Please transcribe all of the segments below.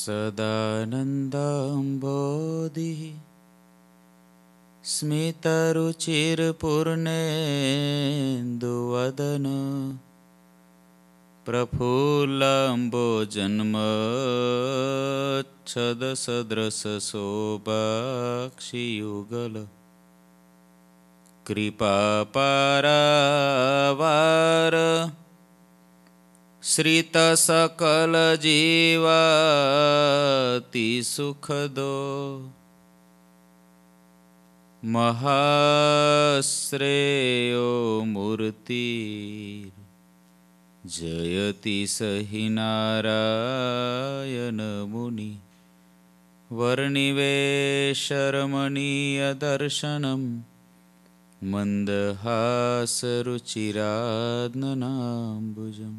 सदानन्दम्बोधिः स्मितरुचिरपूर्णेन्दुवदन प्रफुल्लम्बो जन्मच्छदसदृशशोबक्षियुगल कृपापारा श्रितसकलजीवातिसुखदो सुखदो महाश्रेयो मूर्तिर् जयति सहि नारायणमुनि वर्णिवेशरमणीयदर्शनं मन्दहासरुचिराद्ननाम्बुजम्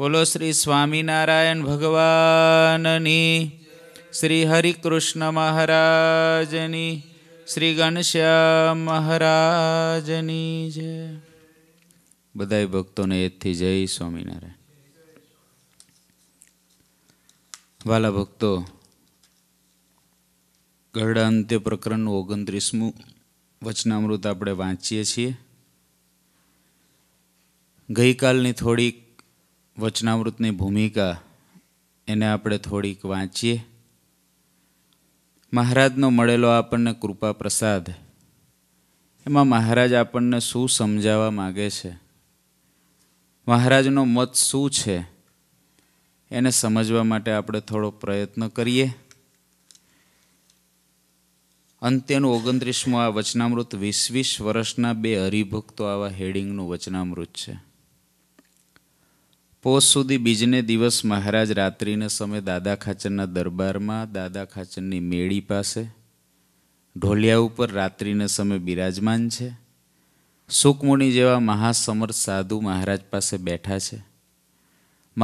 બોલો શ્રી સ્વામિનારાયણ ભગવાનની શ્રી હરિકૃષ્ણ મહારાજની શ્રી ઘનશ્યામ મહારાજની જય બધા ભક્તોને એથી જય સ્વામિનારાયણ વાલા ભક્તો ગરડાંત્ય અંત્ય પ્રકરણનું ઓગણત્રીસમું વચનામૃત આપણે વાંચીએ છીએ ગઈકાલની થોડીક વચનામૃતની ભૂમિકા એને આપણે થોડીક વાંચીએ મહારાજનો મળેલો આપણને કૃપા પ્રસાદ એમાં મહારાજ આપણને શું સમજાવવા માગે છે મહારાજનો મત શું છે એને સમજવા માટે આપણે થોડો પ્રયત્ન કરીએ અંત્યનું ઓગણત્રીસમું આ વચનામૃત વીસ વીસ વર્ષના બે હરિભક્તો આવા હેડિંગનું વચનામૃત છે પોષ સુધી બીજને દિવસ મહારાજ રાત્રિને સમય દાદા ખાચરના દરબારમાં દાદા ખાચરની મેળી પાસે ઢોલિયા ઉપર રાત્રિને સમય બિરાજમાન છે સુકમુનિ જેવા મહાસમર્થ સાધુ મહારાજ પાસે બેઠા છે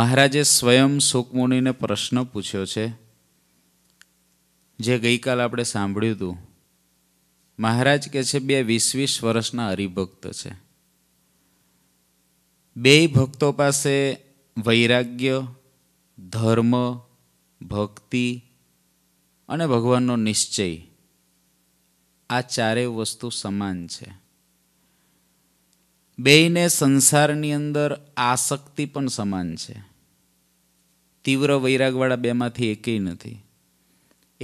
મહારાજે સ્વયં સુકમુનિને પ્રશ્ન પૂછ્યો છે જે ગઈકાલ આપણે સાંભળ્યું હતું મહારાજ કહે છે બે વીસ વીસ વર્ષના હરિભક્ત છે બે ભક્તો પાસે વૈરાગ્ય ધર્મ ભક્તિ અને ભગવાનનો નિશ્ચય આ ચારેય વસ્તુ સમાન છે બેયને સંસારની અંદર આસક્તિ પણ સમાન છે તીવ્ર વૈરાગવાળા બેમાંથી એકેય નથી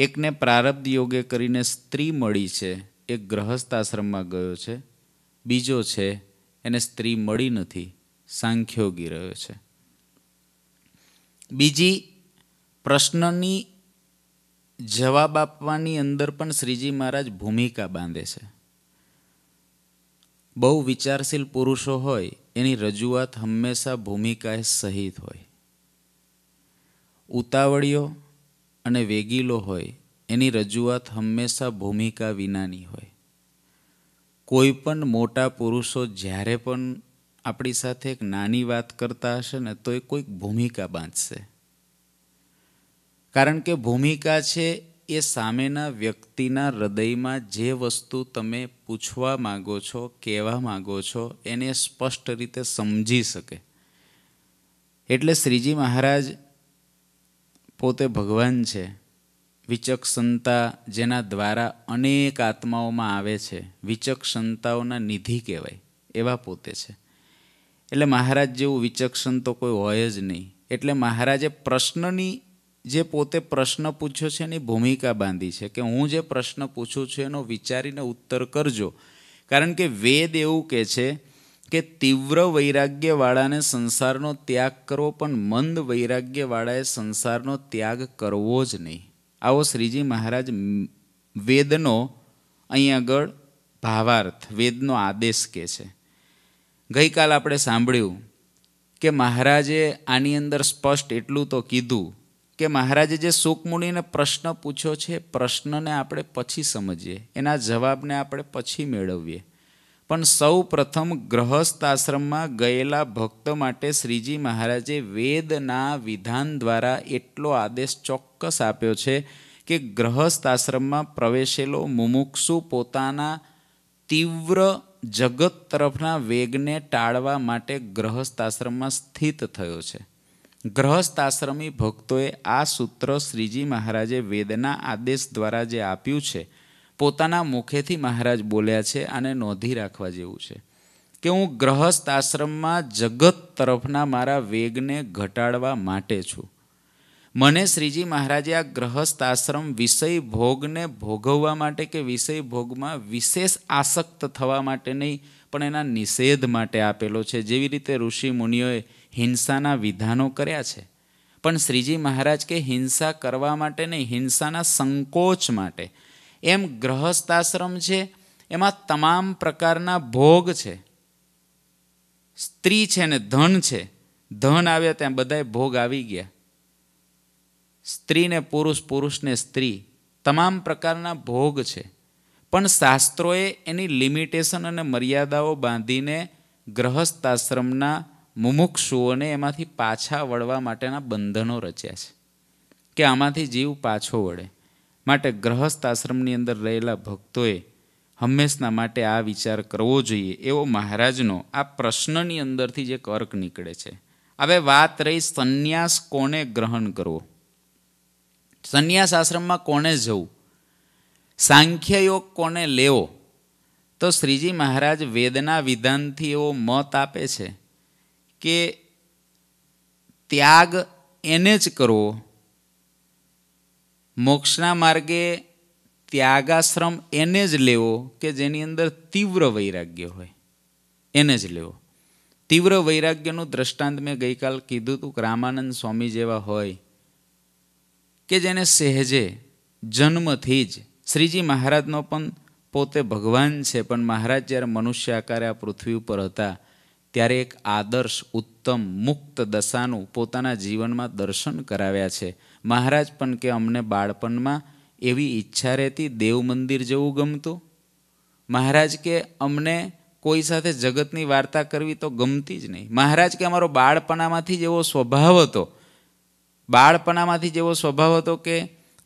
એકને પ્રારબ્ધ યોગે કરીને સ્ત્રી મળી છે એક ગ્રહસ્થ આશ્રમમાં ગયો છે બીજો છે એને સ્ત્રી મળી નથી સાંખ્યોગી રહ્યો છે બીજી પ્રશ્નની જવાબ આપવાની અંદર પણ શ્રીજી મહારાજ ભૂમિકા બાંધે છે બહુ વિચારશીલ પુરુષો હોય એની રજૂઆત હંમેશા ભૂમિકાએ સહિત હોય ઉતાવળીઓ અને વેગીલો હોય એની રજૂઆત હંમેશા ભૂમિકા વિનાની હોય કોઈ પણ મોટા પુરુષો જ્યારે પણ આપણી સાથે એક નાની વાત કરતા હશે ને તો એ કોઈક ભૂમિકા બાંધશે કારણ કે ભૂમિકા છે એ સામેના વ્યક્તિના હૃદયમાં જે વસ્તુ તમે પૂછવા માગો છો કહેવા માગો છો એને સ્પષ્ટ રીતે સમજી શકે એટલે શ્રીજી મહારાજ પોતે ભગવાન છે વિચક્ષણતા જેના દ્વારા અનેક આત્માઓમાં આવે છે વિચક્ષણતાઓના નિધિ કહેવાય એવા પોતે છે એટલે મહારાજ જેવું વિચક્ષણ તો કોઈ હોય જ નહીં એટલે મહારાજે પ્રશ્નની જે પોતે પ્રશ્ન પૂછ્યો છે એની ભૂમિકા બાંધી છે કે હું જે પ્રશ્ન પૂછું છું એનો વિચારીને ઉત્તર કરજો કારણ કે વેદ એવું કહે છે કે તીવ્ર વૈરાગ્યવાળાને સંસારનો ત્યાગ કરવો પણ મંદ વૈરાગ્યવાળાએ સંસારનો ત્યાગ કરવો જ નહીં આવો શ્રીજી મહારાજ વેદનો અહીં આગળ ભાવાર્થ વેદનો આદેશ કહે છે ગઈકાલ આપણે સાંભળ્યું કે મહારાજે આની અંદર સ્પષ્ટ એટલું તો કીધું કે મહારાજે જે સુકમુનિને પ્રશ્ન પૂછ્યો છે પ્રશ્નને આપણે પછી સમજીએ એના જવાબને આપણે પછી મેળવીએ પણ સૌ પ્રથમ ગ્રહસ્થ આશ્રમમાં ગયેલા ભક્ત માટે શ્રીજી મહારાજે વેદના વિધાન દ્વારા એટલો આદેશ ચોક્કસ આપ્યો છે કે ગ્રહસ્થ આશ્રમમાં પ્રવેશેલો મુમુક્ષુ પોતાના તીવ્ર જગત તરફના વેગને ટાળવા માટે ગ્રહસ્થ આશ્રમમાં સ્થિત થયો છે ગ્રહસ્થાશ્રમી ભક્તોએ આ સૂત્ર શ્રીજી મહારાજે વેદના આદેશ દ્વારા જે આપ્યું છે પોતાના મુખેથી મહારાજ બોલ્યા છે અને નોંધી રાખવા જેવું છે કે હું ગ્રહસ્થ આશ્રમમાં જગત તરફના મારા વેગને ઘટાડવા માટે છું મને શ્રીજી મહારાજે આ ગ્રહસ્થ આશ્રમ વિષય ભોગને ભોગવવા માટે કે વિષય ભોગમાં વિશેષ આસક્ત થવા માટે નહીં પણ એના નિષેધ માટે આપેલો છે જેવી રીતે ઋષિ મુનિઓએ હિંસાના વિધાનો કર્યા છે પણ શ્રીજી મહારાજ કે હિંસા કરવા માટે નહીં હિંસાના સંકોચ માટે એમ ગ્રહસ્થાશ્રમ છે એમાં તમામ પ્રકારના ભોગ છે સ્ત્રી છે ને ધન છે ધન આવ્યા ત્યાં બધાએ ભોગ આવી ગયા સ્ત્રીને પુરુષ પુરુષને સ્ત્રી તમામ પ્રકારના ભોગ છે પણ શાસ્ત્રોએ એની લિમિટેશન અને મર્યાદાઓ બાંધીને ગ્રહસ્થ આશ્રમના મુમુક્ષુઓને એમાંથી પાછા વળવા માટેના બંધનો રચ્યા છે કે આમાંથી જીવ પાછો વળે માટે ગ્રહસ્થ આશ્રમની અંદર રહેલા ભક્તોએ હંમેશના માટે આ વિચાર કરવો જોઈએ એવો મહારાજનો આ પ્રશ્નની અંદરથી જે કર્ક નીકળે છે હવે વાત રહી સંન્યાસ કોને ગ્રહણ કરવો સંન્યાસ આશ્રમમાં કોણે જવું યોગ કોને લેવો તો શ્રીજી મહારાજ વેદના વિધાનથી એવો મત આપે છે કે ત્યાગ એને જ કરવો મોક્ષના માર્ગે ત્યાગાશ્રમ એને જ લેવો કે જેની અંદર તીવ્ર વૈરાગ્ય હોય એને જ લેવો તીવ્ર વૈરાગ્યનું દ્રષ્ટાંત મેં ગઈકાલ કીધું હતું કે રામાનંદ સ્વામી જેવા હોય કે જેને સહેજે જન્મથી જ શ્રીજી મહારાજનો પણ પોતે ભગવાન છે પણ મહારાજ જ્યારે મનુષ્ય આકારે આ પૃથ્વી ઉપર હતા ત્યારે એક આદર્શ ઉત્તમ મુક્ત દશાનું પોતાના જીવનમાં દર્શન કરાવ્યા છે મહારાજ પણ કે અમને બાળપણમાં એવી ઈચ્છા રહેતી દેવ મંદિર જેવું ગમતું મહારાજ કે અમને કોઈ સાથે જગતની વાર્તા કરવી તો ગમતી જ નહીં મહારાજ કે અમારો બાળપણામાંથી જ એવો સ્વભાવ હતો બાળપણામાંથી જેવો સ્વભાવ હતો કે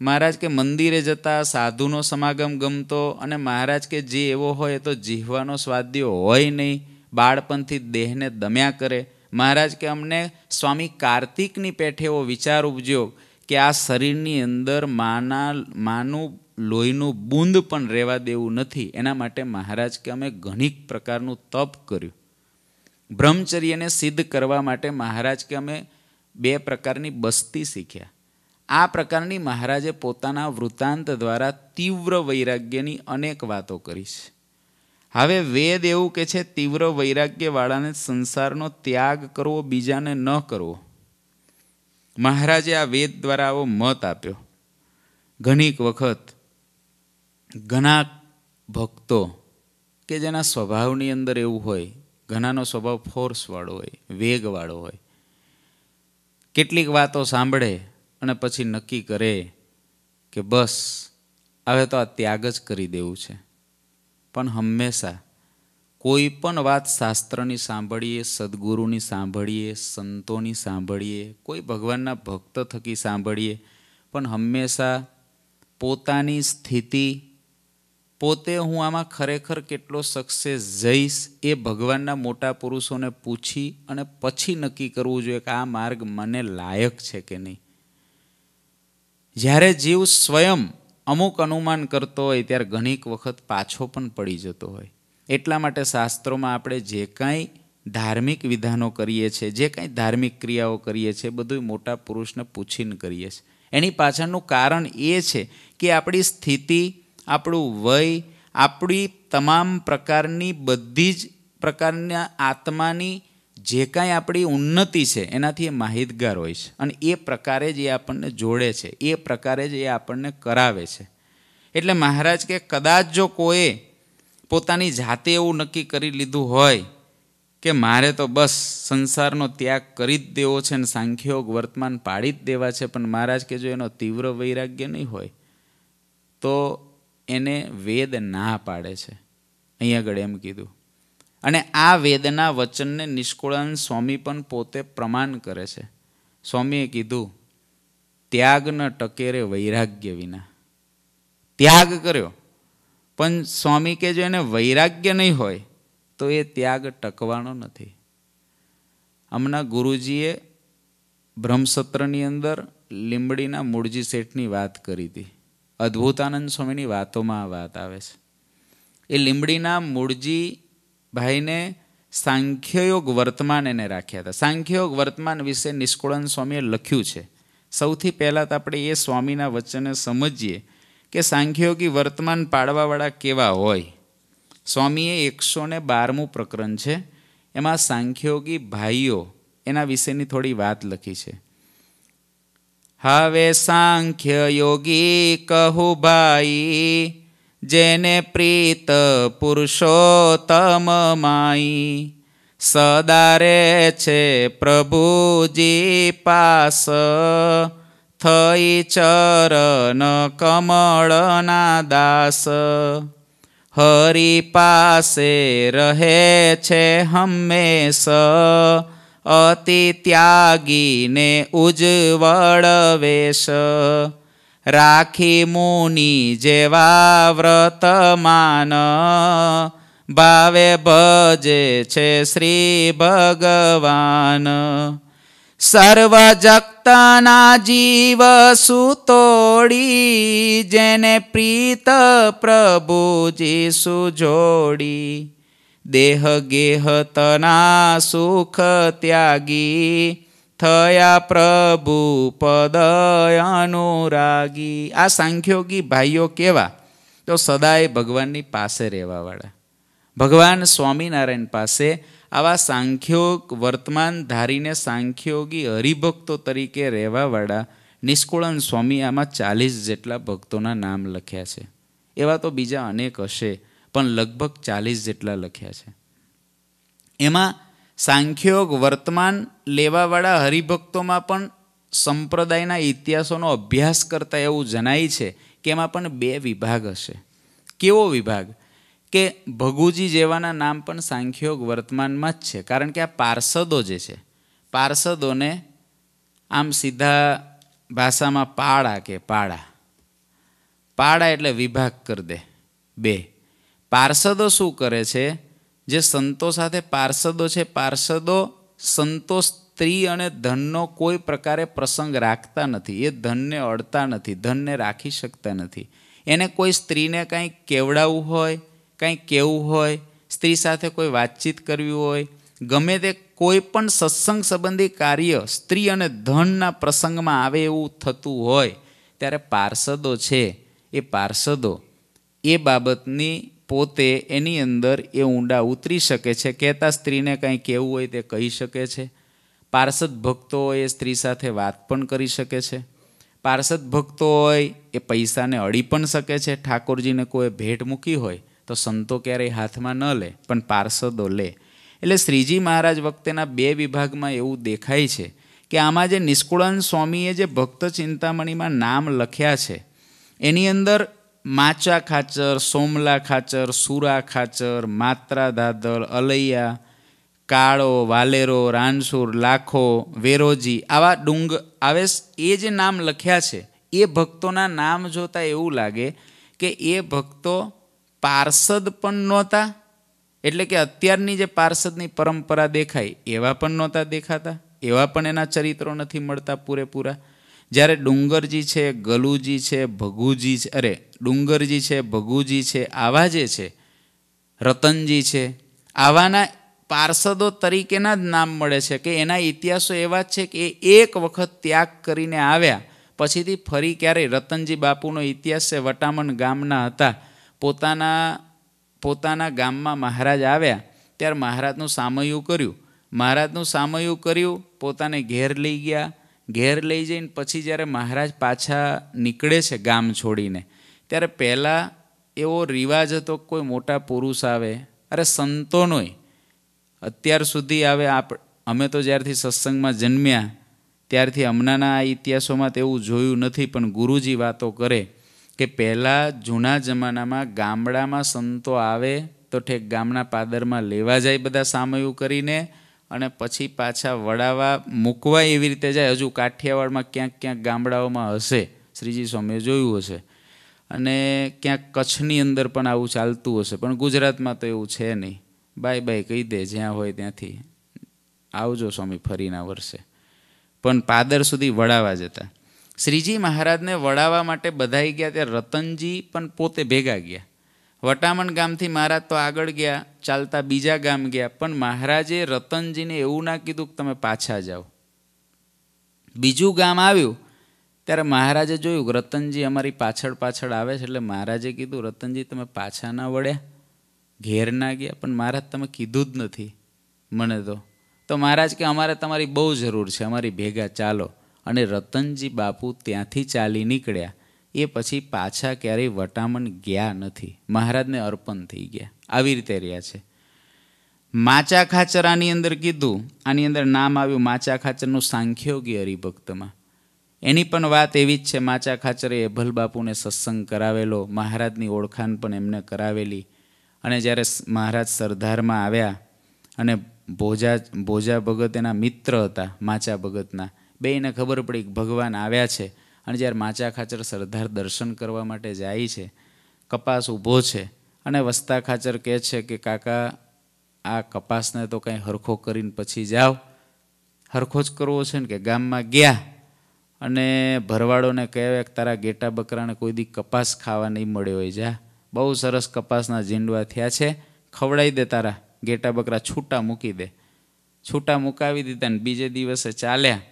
મહારાજ કે મંદિરે જતા સાધુનો સમાગમ ગમતો અને મહારાજ કે જે એવો હોય તો જીહવાનો સ્વાદ્યો હોય નહીં બાળપણથી દેહને દમ્યા કરે મહારાજ કે અમને સ્વામી કાર્તિકની પેઠે એવો વિચાર ઉપજ્યો કે આ શરીરની અંદર માના માનું લોહીનું બૂંદ પણ રહેવા દેવું નથી એના માટે મહારાજ કે અમે ઘણી પ્રકારનું તપ કર્યું બ્રહ્મચર્યને સિદ્ધ કરવા માટે મહારાજ કે અમે બે પ્રકારની બસ્તી શીખ્યા આ પ્રકારની મહારાજે પોતાના વૃત્તાંત દ્વારા તીવ્ર વૈરાગ્યની અનેક વાતો કરી છે હવે વેદ એવું કે છે તીવ્ર વૈરાગ્યવાળાને સંસારનો ત્યાગ કરવો બીજાને ન કરવો મહારાજે આ વેદ દ્વારા આવો મત આપ્યો ઘણીક વખત ઘણા ભક્તો કે જેના સ્વભાવની અંદર એવું હોય ઘણાનો સ્વભાવ ફોર્સવાળો હોય વેગવાળો હોય કેટલીક વાતો સાંભળે અને પછી નક્કી કરે કે બસ હવે તો આ ત્યાગ જ કરી દેવું છે પણ હંમેશા કોઈ પણ વાત શાસ્ત્રની સાંભળીએ સદગુરુની સાંભળીએ સંતોની સાંભળીએ કોઈ ભગવાનના ભક્ત થકી સાંભળીએ પણ હંમેશા પોતાની સ્થિતિ પોતે હું આમાં ખરેખર કેટલો સક્સેસ જઈશ એ ભગવાનના મોટા પુરુષોને પૂછી અને પછી નક્કી કરવું જોઈએ કે આ માર્ગ મને લાયક છે કે નહીં જ્યારે જીવ સ્વયં અમુક અનુમાન કરતો હોય ત્યારે ઘણીક વખત પાછો પણ પડી જતો હોય એટલા માટે શાસ્ત્રોમાં આપણે જે કાંઈ ધાર્મિક વિધાનો કરીએ છીએ જે કાંઈ ધાર્મિક ક્રિયાઓ કરીએ છીએ બધું મોટા પુરુષને પૂછીને કરીએ છીએ એની પાછળનું કારણ એ છે કે આપણી સ્થિતિ આપણું વય આપણી તમામ પ્રકારની બધી જ પ્રકારના આત્માની જે કાંઈ આપણી ઉન્નતિ છે એનાથી એ માહિતગાર હોય છે અને એ પ્રકારે જ એ આપણને જોડે છે એ પ્રકારે જ એ આપણને કરાવે છે એટલે મહારાજ કે કદાચ જો કોઈએ પોતાની જાતે એવું નક્કી કરી લીધું હોય કે મારે તો બસ સંસારનો ત્યાગ કરી જ દેવો છે અને સાંખ્યોગ વર્તમાન પાડી જ દેવા છે પણ મહારાજ કે જો એનો તીવ્ર વૈરાગ્ય નહીં હોય તો એને વેદ ના પાડે છે અહીં આગળ એમ કીધું અને આ વેદના વચનને નિષ્કુળાનંદ સ્વામી પણ પોતે પ્રમાણ કરે છે સ્વામીએ કીધું ત્યાગ ન ટકે વૈરાગ્ય વિના ત્યાગ કર્યો પણ સ્વામી કે જો એને વૈરાગ્ય નહીં હોય તો એ ત્યાગ ટકવાનો નથી હમણાં ગુરુજીએ બ્રહ્મસત્રની અંદર લીંબડીના મૂળજી શેઠની વાત કરી હતી અદ્ભુતાનંદ સ્વામીની વાતોમાં આ વાત આવે છે એ લીંબડીના મૂળજી ભાઈને સાંખ્યયોગ વર્તમાન એને રાખ્યા હતા સાંખ્યયોગ વર્તમાન વિશે નિષ્કુળાનંદ સ્વામીએ લખ્યું છે સૌથી પહેલાં તો આપણે એ સ્વામીના વચનને સમજીએ કે સાંખ્યયોગી વર્તમાન પાડવાવાળા કેવા હોય સ્વામીએ એકસો ને બારમું પ્રકરણ છે એમાં સાંખ્યયોગી ભાઈઓ એના વિશેની થોડી વાત લખી છે હવે સાંખ્ય યોગી કહુભાઈ જેને પ્રીત પુરુષોત્તમ માઈ સદા છે પ્રભુજી પાસ થઈ ચરણ કમળના દાસ હરી પાસે રહે છે હંમેશ અતિ ત્યાગીને ઉજ્જવળ વેશ રાખી મુનિ જેવા વ્રતમાન ભાવે ભજે છે શ્રી ભગવાન સર્વ જગતના જીવ સુતોડી જેને પ્રીત પ્રભુજી સુજોડી દેહ ગેહ તના સુખ ત્યાગી થયા પ્રભુ પદ અનુરાગી આ સાંખ્યોગી ભાઈઓ કેવા તો સદાય ભગવાનની પાસે રહેવાવાળા ભગવાન સ્વામિનારાયણ પાસે આવા સાંખ્યોગ વર્તમાન ધારીને સાંખ્યોગી હરિભક્તો તરીકે રહેવાવાળા નિષ્કુળન સ્વામી આમાં ચાલીસ જેટલા ભક્તોના નામ લખ્યા છે એવા તો બીજા અનેક હશે પણ લગભગ ચાલીસ જેટલા લખ્યા છે એમાં સાંખ્યોગ વર્તમાન લેવાવાળા હરિભક્તોમાં પણ સંપ્રદાયના ઇતિહાસોનો અભ્યાસ કરતા એવું જણાય છે કે એમાં પણ બે વિભાગ હશે કેવો વિભાગ કે ભગુજી જેવાના નામ પણ સાંખ્યોગ વર્તમાનમાં જ છે કારણ કે આ પાર્ષદો જે છે પાર્ષદોને આમ સીધા ભાષામાં પાળા કે પાળા પાળા એટલે વિભાગ કરી દે બે પાર્ષદો શું કરે છે જે સંતો સાથે પાર્ષદો છે પાર્ષદો સંતો સ્ત્રી અને ધનનો કોઈ પ્રકારે પ્રસંગ રાખતા નથી એ ધનને અડતા નથી ધનને રાખી શકતા નથી એને કોઈ સ્ત્રીને કાંઈ કેવડાવવું હોય કાંઈ કહેવું હોય સ્ત્રી સાથે કોઈ વાતચીત કરવી હોય ગમે તે કોઈ પણ સત્સંગ સંબંધી કાર્ય સ્ત્રી અને ધનના પ્રસંગમાં આવે એવું થતું હોય ત્યારે પાર્ષદો છે એ પાર્ષદો એ બાબતની પોતે એની અંદર એ ઊંડા ઉતરી શકે છે કહેતા સ્ત્રીને કંઈ કહેવું હોય તે કહી શકે છે પાર્ષદ ભક્તો હોય એ સ્ત્રી સાથે વાત પણ કરી શકે છે પાર્ષદ ભક્તો હોય એ પૈસાને અડી પણ શકે છે ઠાકોરજીને કોઈ ભેટ મૂકી હોય તો સંતો ક્યારેય હાથમાં ન લે પણ પાર્ષદો લે એટલે શ્રીજી મહારાજ વખતેના બે વિભાગમાં એવું દેખાય છે કે આમાં જે નિષ્કુળાન સ્વામીએ જે ભક્ત ચિંતામણીમાં નામ લખ્યા છે એની અંદર માચા ખાચર સોમલા ખાચર સુરા ખાચર માત્રા દાદર અલૈયા કાળો વાલેરો રાનસુર લાખો વેરોજી આવા ડુંગ આવે એ જે નામ લખ્યા છે એ ભક્તોના નામ જોતાં એવું લાગે કે એ ભક્તો પાર્ષદ પણ નહોતા એટલે કે અત્યારની જે પાર્ષદની પરંપરા દેખાય એવા પણ નહોતા દેખાતા એવા પણ એના ચરિત્રો નથી મળતા પૂરેપૂરા જ્યારે ડુંગરજી છે ગલુજી છે ભગુજી છે અરે ડુંગરજી છે ભગુજી છે આવા જે છે રતનજી છે આવાના પાર્ષદો તરીકેના જ નામ મળે છે કે એના ઇતિહાસો એવા જ છે કે એ એક વખત ત્યાગ કરીને આવ્યા પછીથી ફરી ક્યારેય રતનજી બાપુનો ઇતિહાસ છે વટામણ ગામના હતા પોતાના પોતાના ગામમાં મહારાજ આવ્યા ત્યારે મહારાજનું સામયું કર્યું મહારાજનું સામયું કર્યું પોતાને ઘેર લઈ ગયા ઘેર લઈ જઈને પછી જ્યારે મહારાજ પાછા નીકળે છે ગામ છોડીને ત્યારે પહેલાં એવો રિવાજ હતો કોઈ મોટા પુરુષ આવે અરે સંતોનોય અત્યાર સુધી આવે આપ અમે તો જ્યારથી સત્સંગમાં જન્મ્યા ત્યારથી હમણાંના આ ઇતિહાસોમાં તેવું જોયું નથી પણ ગુરુજી વાતો કરે કે પહેલાં જૂના જમાનામાં ગામડામાં સંતો આવે તો ઠેક ગામના પાદરમાં લેવા જાય બધા સામયું કરીને અને પછી પાછા વડાવા મૂકવા એવી રીતે જાય હજુ કાઠિયાવાડમાં ક્યાંક ક્યાંક ગામડાઓમાં હશે શ્રીજી સ્વામીએ જોયું હશે અને ક્યાંક કચ્છની અંદર પણ આવું ચાલતું હશે પણ ગુજરાતમાં તો એવું છે નહીં બાય બાય કહી દે જ્યાં હોય ત્યાંથી આવજો સ્વામી ફરીના વર્ષે પણ પાદર સુધી વડાવા જતા શ્રીજી મહારાજને વડાવા માટે બધાઈ ગયા ત્યારે રતનજી પણ પોતે ભેગા ગયા વટામણ ગામથી મહારાજ તો આગળ ગયા ચાલતા બીજા ગામ ગયા પણ મહારાજે રતનજીને એવું ના કીધું કે તમે પાછા જાઓ બીજું ગામ આવ્યું ત્યારે મહારાજે જોયું રતનજી અમારી પાછળ પાછળ આવે છે એટલે મહારાજે કીધું રતનજી તમે પાછા ના વળ્યા ઘેર ના ગયા પણ મહારાજ તમે કીધું જ નથી મને તો તો મહારાજ કે અમારે તમારી બહુ જરૂર છે અમારી ભેગા ચાલો અને રતનજી બાપુ ત્યાંથી ચાલી નીકળ્યા એ પછી પાછા ક્યારેય વટામણ ગયા નથી મહારાજને અર્પણ થઈ ગયા આવી રીતે રહ્યા છે માચા ખાચરાની અંદર કીધું આની અંદર નામ આવ્યું માચા ખાચરનું સાંખ્યોગી હરિભક્તમાં એની પણ વાત એવી જ છે માચા ખાચરે એભલ બાપુને સત્સંગ કરાવેલો મહારાજની ઓળખાણ પણ એમને કરાવેલી અને જ્યારે મહારાજ સરદારમાં આવ્યા અને ભોજા ભોજા ભગત એના મિત્ર હતા માચા ભગતના બેને ખબર પડી કે ભગવાન આવ્યા છે અને જ્યારે માચા ખાચર સરદાર દર્શન કરવા માટે જાય છે કપાસ ઊભો છે અને વસ્તા ખાચર કહે છે કે કાકા આ કપાસને તો કાંઈ હરખો કરીને પછી જાઓ હરખો જ કરવો છે ને કે ગામમાં ગયા અને ભરવાડોને કહેવાય કે તારા ગેટા બકરાને કોઈ દી કપાસ ખાવા નહીં મળ્યો હોય જા બહુ સરસ કપાસના ઝીંડવા થયા છે ખવડાવી દે તારા ગેટા બકરા છૂટા મૂકી દે છૂટા મુકાવી દીધા ને બીજે દિવસે ચાલ્યા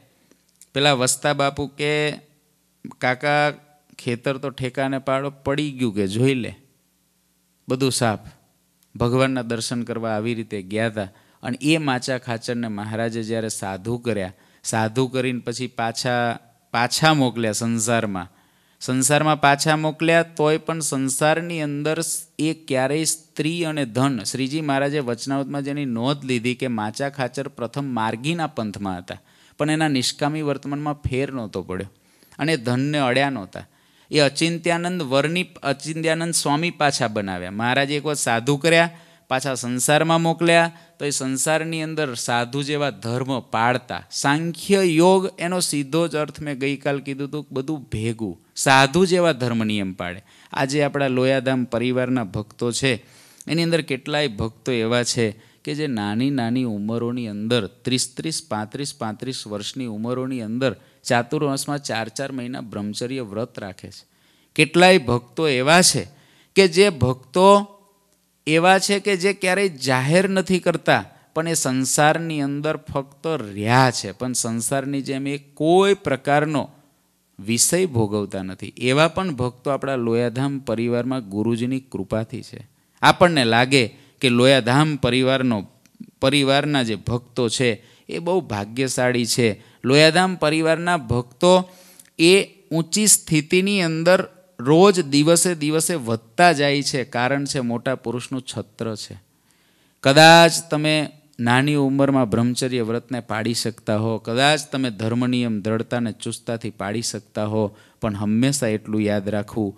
પેલા વસ્તા બાપુ કે કાકા ખેતર તો ઠેકાને પાડો પડી ગયું કે જોઈ લે બધું સાફ ભગવાનના દર્શન કરવા આવી રીતે ગયા હતા અને એ માચા ખાચરને મહારાજે જ્યારે સાધુ કર્યા સાધુ કરીને પછી પાછા પાછા મોકલ્યા સંસારમાં સંસારમાં પાછા મોકલ્યા તોય પણ સંસારની અંદર એ ક્યારેય સ્ત્રી અને ધન શ્રીજી મહારાજે વચનાવતમાં જેની નોંધ લીધી કે માચા ખાચર પ્રથમ માર્ગીના પંથમાં હતા પણ એના નિષ્કામી વર્તમાનમાં ફેર નહોતો પડ્યો અને ધનને અડ્યા નહોતા એ અચિંત્યાનંદ વરની અચિંત્યાનંદ સ્વામી પાછા બનાવ્યા મહારાજ એક વખત સાધુ કર્યા પાછા સંસારમાં મોકલ્યા તો એ સંસારની અંદર સાધુ જેવા ધર્મ પાળતા સાંખ્ય યોગ એનો સીધો જ અર્થ મેં ગઈકાલ કીધું હતું બધું ભેગું સાધુ જેવા ધર્મ નિયમ પાળે આજે આપણા લોયાધામ પરિવારના ભક્તો છે એની અંદર કેટલાય ભક્તો એવા છે કે જે નાની નાની ઉંમરોની અંદર ત્રીસ ત્રીસ પાંત્રીસ પાંત્રીસ વર્ષની ઉંમરોની અંદર ચાતુર્વંશમાં ચાર ચાર મહિના બ્રહ્મચર્ય વ્રત રાખે છે કેટલાય ભક્તો એવા છે કે જે ભક્તો એવા છે કે જે ક્યારેય જાહેર નથી કરતા પણ એ સંસારની અંદર ફક્ત રહ્યા છે પણ સંસારની જેમ એ કોઈ પ્રકારનો વિષય ભોગવતા નથી એવા પણ ભક્તો આપણા લોયાધામ પરિવારમાં ગુરુજીની કૃપાથી છે આપણને લાગે કે લોયાધામ પરિવારનો પરિવારના જે ભક્તો છે એ બહુ ભાગ્યશાળી છે લોયાધામ પરિવારના ભક્તો એ ઊંચી સ્થિતિની અંદર રોજ દિવસે દિવસે વધતા જાય છે કારણ છે મોટા પુરુષનું છત્ર છે કદાચ તમે નાની ઉંમરમાં બ્રહ્મચર્ય વ્રતને પાડી શકતા હો કદાચ તમે ધર્મનિયમ નિયમ દ્રઢતાને ચુસ્તતાથી પાડી શકતા હો પણ હંમેશા એટલું યાદ રાખવું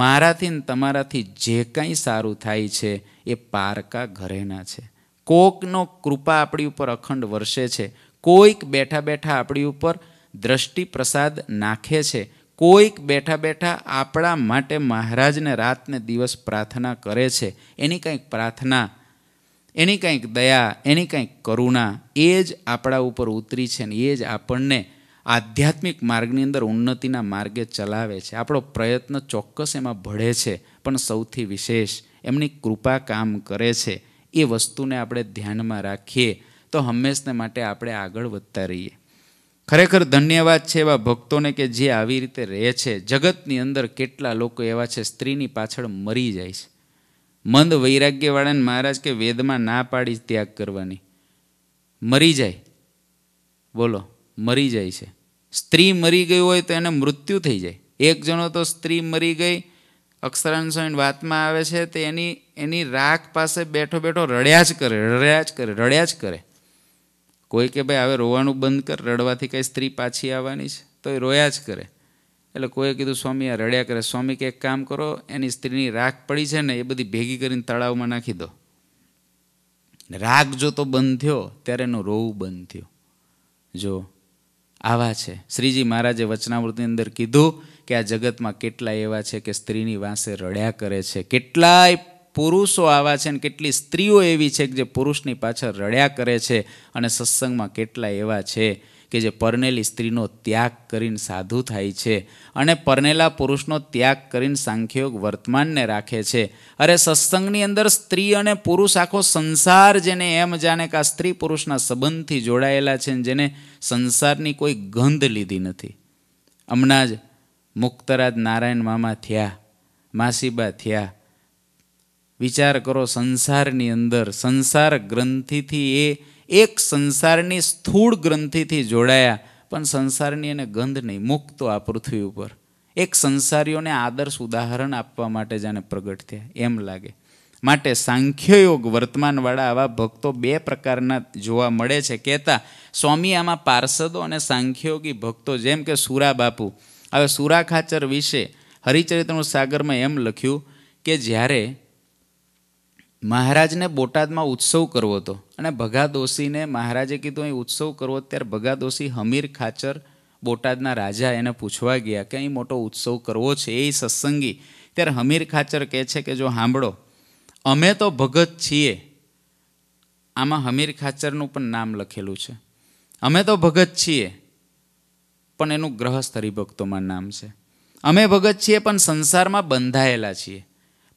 મારાથી ને તમારાથી જે કાંઈ સારું થાય છે એ પારકા ઘરેના છે કોકનો કૃપા આપણી ઉપર અખંડ વર્ષે છે કોઈક બેઠા બેઠા આપણી ઉપર દ્રષ્ટિ પ્રસાદ નાખે છે કોઈક બેઠા બેઠા આપણા માટે મહારાજને રાતને દિવસ પ્રાર્થના કરે છે એની કંઈક પ્રાર્થના એની કંઈક દયા એની કંઈક કરુણા એ જ આપણા ઉપર ઉતરી છે ને એ જ આપણને આધ્યાત્મિક માર્ગની અંદર ઉન્નતિના માર્ગે ચલાવે છે આપણો પ્રયત્ન ચોક્કસ એમાં ભળે છે પણ સૌથી વિશેષ એમની કૃપા કામ કરે છે એ વસ્તુને આપણે ધ્યાનમાં રાખીએ તો હંમેશને માટે આપણે આગળ વધતા રહીએ ખરેખર ધન્યવાદ છે એવા ભક્તોને કે જે આવી રીતે રહે છે જગતની અંદર કેટલા લોકો એવા છે સ્ત્રીની પાછળ મરી જાય છે મંદ વૈરાગ્યવાળાને મહારાજ કે વેદમાં ના પાડી ત્યાગ કરવાની મરી જાય બોલો મરી જાય છે સ્ત્રી મરી ગઈ હોય તો એને મૃત્યુ થઈ જાય એક જણો તો સ્ત્રી મરી ગઈ અક્ષરાનુસરણ વાતમાં આવે છે તે એની એની રાખ પાસે બેઠો બેઠો રડ્યા જ કરે રડ્યા જ કરે રડ્યા જ કરે કોઈ કે ભાઈ હવે રોવાનું બંધ કર રડવાથી કંઈ સ્ત્રી પાછી આવવાની છે તો એ રોયા જ કરે એટલે કોઈએ કીધું સ્વામી આ રડ્યા કરે સ્વામી કે એક કામ કરો એની સ્ત્રીની રાખ પડી છે ને એ બધી ભેગી કરીને તળાવમાં નાખી દો રાગ જો તો બંધ થયો ત્યારે એનું રોવું બંધ થયું જો આવા છે શ્રીજી મહારાજે વચનાવૃત્તિની અંદર કીધું કે આ જગતમાં કેટલાય એવા છે કે સ્ત્રીની વાંસે રડ્યા કરે છે કેટલાય પુરુષો આવા છે અને કેટલી સ્ત્રીઓ એવી છે કે જે પુરુષની પાછળ રડ્યા કરે છે અને સત્સંગમાં કેટલાય એવા છે કે જે પરનેલી સ્ત્રીનો ત્યાગ કરીને સાધુ થાય છે અને પરનેલા પુરુષનો ત્યાગ કરીને સાંખ્યોગ વર્તમાનને રાખે છે અરે સત્સંગની અંદર સ્ત્રી અને પુરુષ આખો સંસાર જેને એમ જાણે કે આ સ્ત્રી પુરુષના સંબંધથી જોડાયેલા છે જેને સંસારની કોઈ ગંધ લીધી નથી હમણાં જ મુક્તરાજ નારાયણ મામા થયા માસીબા થયા વિચાર કરો સંસારની અંદર સંસાર ગ્રંથિથી એ એક સંસારની સ્થૂળ ગ્રંથિથી જોડાયા પણ સંસારની એને ગંધ નહીં મુક્તો આ પૃથ્વી ઉપર એક સંસારીઓને આદર્શ ઉદાહરણ આપવા માટે જાણે પ્રગટ થયા એમ લાગે માટે સાંખ્યયોગ વર્તમાનવાળા આવા ભક્તો બે પ્રકારના જોવા મળે છે કહેતા સ્વામી આમાં પાર્ષદો અને સાંખ્યયોગી ભક્તો જેમ કે સુરા બાપુ હવે સુરા ખાચર વિશે હરિચરિત્રનું સાગરમાં એમ લખ્યું કે જ્યારે મહારાજને બોટાદમાં ઉત્સવ કરવો હતો અને ભગા દોશીને મહારાજે કીધું અહીં ઉત્સવ કરવો ત્યારે ભગા દોશી હમીર ખાચર બોટાદના રાજા એને પૂછવા ગયા કે અહીં મોટો ઉત્સવ કરવો છે એ સત્સંગી ત્યારે હમીર ખાચર કહે છે કે જો સાંભળો અમે તો ભગત છીએ આમાં હમીર ખાચરનું પણ નામ લખેલું છે અમે તો ભગત છીએ પણ એનું ગ્રહસ્થ હરિભક્તોમાં નામ છે અમે ભગત છીએ પણ સંસારમાં બંધાયેલા છીએ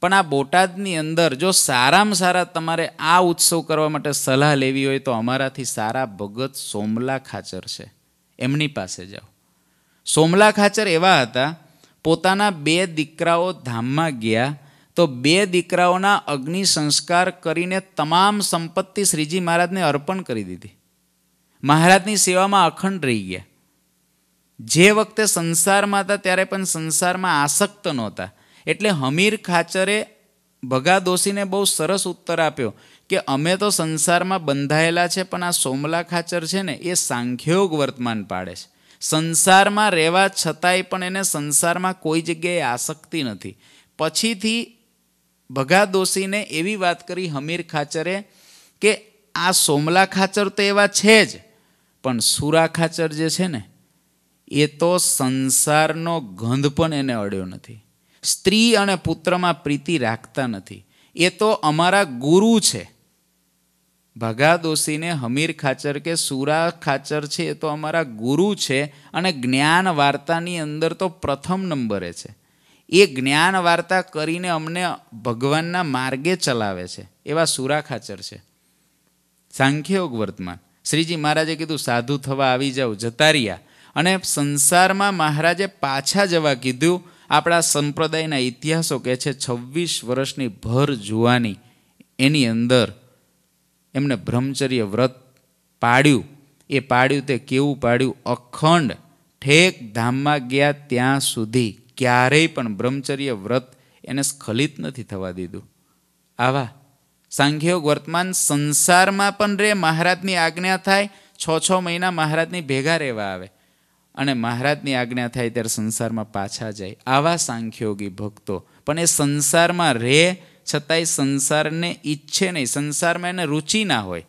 પણ આ બોટાદની અંદર જો સારામાં સારા તમારે આ ઉત્સવ કરવા માટે સલાહ લેવી હોય તો અમારાથી સારા ભગત સોમલા ખાચર છે એમની પાસે જાઓ સોમલા ખાચર એવા હતા પોતાના બે દીકરાઓ ધામમાં ગયા તો બે દીકરાઓના અગ્નિ સંસ્કાર કરીને તમામ સંપત્તિ શ્રીજી મહારાજને અર્પણ કરી દીધી મહારાજની સેવામાં અખંડ રહી ગયા જે વખતે સંસારમાં હતા ત્યારે પણ સંસારમાં આસક્ત નહોતા એટલે હમીર ખાચરે ભગા દોશીને બહુ સરસ ઉત્તર આપ્યો કે અમે તો સંસારમાં બંધાયેલા છે પણ આ સોમલા ખાચર છે ને એ સાંખ્યોગ વર્તમાન પાડે છે સંસારમાં રહેવા છતાંય પણ એને સંસારમાં કોઈ જગ્યાએ આસક્તિ નથી પછીથી ભગા દોશીને એવી વાત કરી હમીર ખાચરે કે આ સોમલા ખાચર તો એવા છે જ પણ સુરા ખાચર જે છે ને એ તો સંસારનો ગંધ પણ એને અડ્યો નથી સ્ત્રી અને પુત્રમાં પ્રીતિ રાખતા નથી એ તો અમારા ગુરુ છે ભગા દોશીને હમીર ખાચર કે સુરા ખાચર છે એ તો અમારા ગુરુ છે અને જ્ઞાન વાર્તાની અંદર તો પ્રથમ નંબરે છે એ જ્ઞાન વાર્તા કરીને અમને ભગવાનના માર્ગે ચલાવે છે એવા સુરા ખાચર છે સાંખ્યયોગ વર્તમાન શ્રીજી મહારાજે કીધું સાધુ થવા આવી જાઓ જતા રહ્યા અને સંસારમાં મહારાજે પાછા જવા કીધું આપણા સંપ્રદાયના ઇતિહાસો કહે છે છવ્વીસ વર્ષની ભર જુવાની એની અંદર એમને બ્રહ્મચર્ય વ્રત પાડ્યું એ પાડ્યું તે કેવું પાડ્યું અખંડ ઠેક ધામમાં ગયા ત્યાં સુધી ક્યારેય પણ બ્રહ્મચર્ય વ્રત એને સ્ખલિત નથી થવા દીધું આવા સાંઘ્યોગ વર્તમાન સંસારમાં પણ રે મહારાજની આજ્ઞા થાય છ છ મહિના મહારાજની ભેગા રહેવા આવે અને મહારાજની આજ્ઞા થાય ત્યારે સંસારમાં પાછા જાય આવા સાંખ્યોગી ભક્તો પણ એ સંસારમાં રહે છતાંય સંસારને ઈચ્છે નહીં સંસારમાં એને રુચિ ના હોય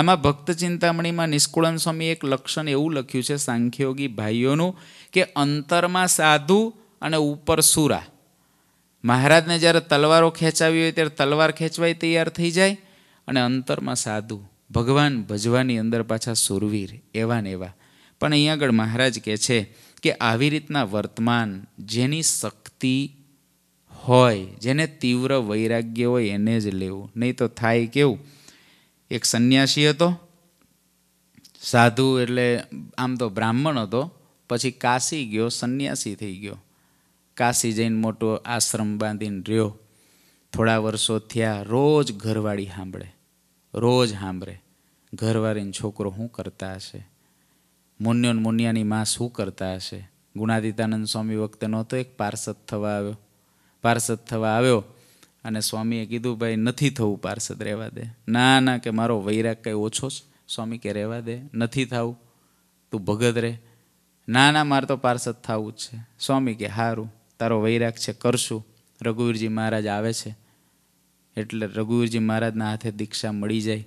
આમાં ભક્ત ચિંતામણીમાં નિષ્કુળન સ્વામી એક લક્ષણ એવું લખ્યું છે સાંખ્યોગી ભાઈઓનું કે અંતરમાં સાધુ અને ઉપર સુરા મહારાજને જ્યારે તલવારો ખેંચાવી હોય ત્યારે તલવાર ખેંચવાય તૈયાર થઈ જાય અને અંતરમાં સાધુ ભગવાન ભજવાની અંદર પાછા સુરવીર એવા ને એવા પણ અહીં આગળ મહારાજ કહે છે કે આવી રીતના વર્તમાન જેની શક્તિ હોય જેને તીવ્ર વૈરાગ્ય હોય એને જ લેવું નહીં તો થાય કેવું એક સંન્યાસી હતો સાધુ એટલે આમ તો બ્રાહ્મણ હતો પછી કાશી ગયો સંન્યાસી થઈ ગયો કાશી જઈને મોટો આશ્રમ બાંધીને રહ્યો થોડા વર્ષો થયા રોજ ઘરવાળી સાંભળે રોજ સાંભળે ઘરવાળીને છોકરો શું કરતા હશે મુન્યોન મુનિયાની માં શું કરતા હશે ગુણાદિત્યાનંદ સ્વામી વખતે નહોતો એક પાર્ષદ થવા આવ્યો પાર્ષદ થવા આવ્યો અને સ્વામીએ કીધું ભાઈ નથી થવું પાર્ષદ રહેવા દે ના ના કે મારો વૈરાગ કંઈ ઓછો છે સ્વામી કે રહેવા દે નથી થવું તું ભગત રહે ના ના મારે તો પાર્ષદ થવું જ છે સ્વામી કે સારું તારો વૈરાગ છે કરશું રઘુવીરજી મહારાજ આવે છે એટલે રઘુવીરજી મહારાજના હાથે દીક્ષા મળી જાય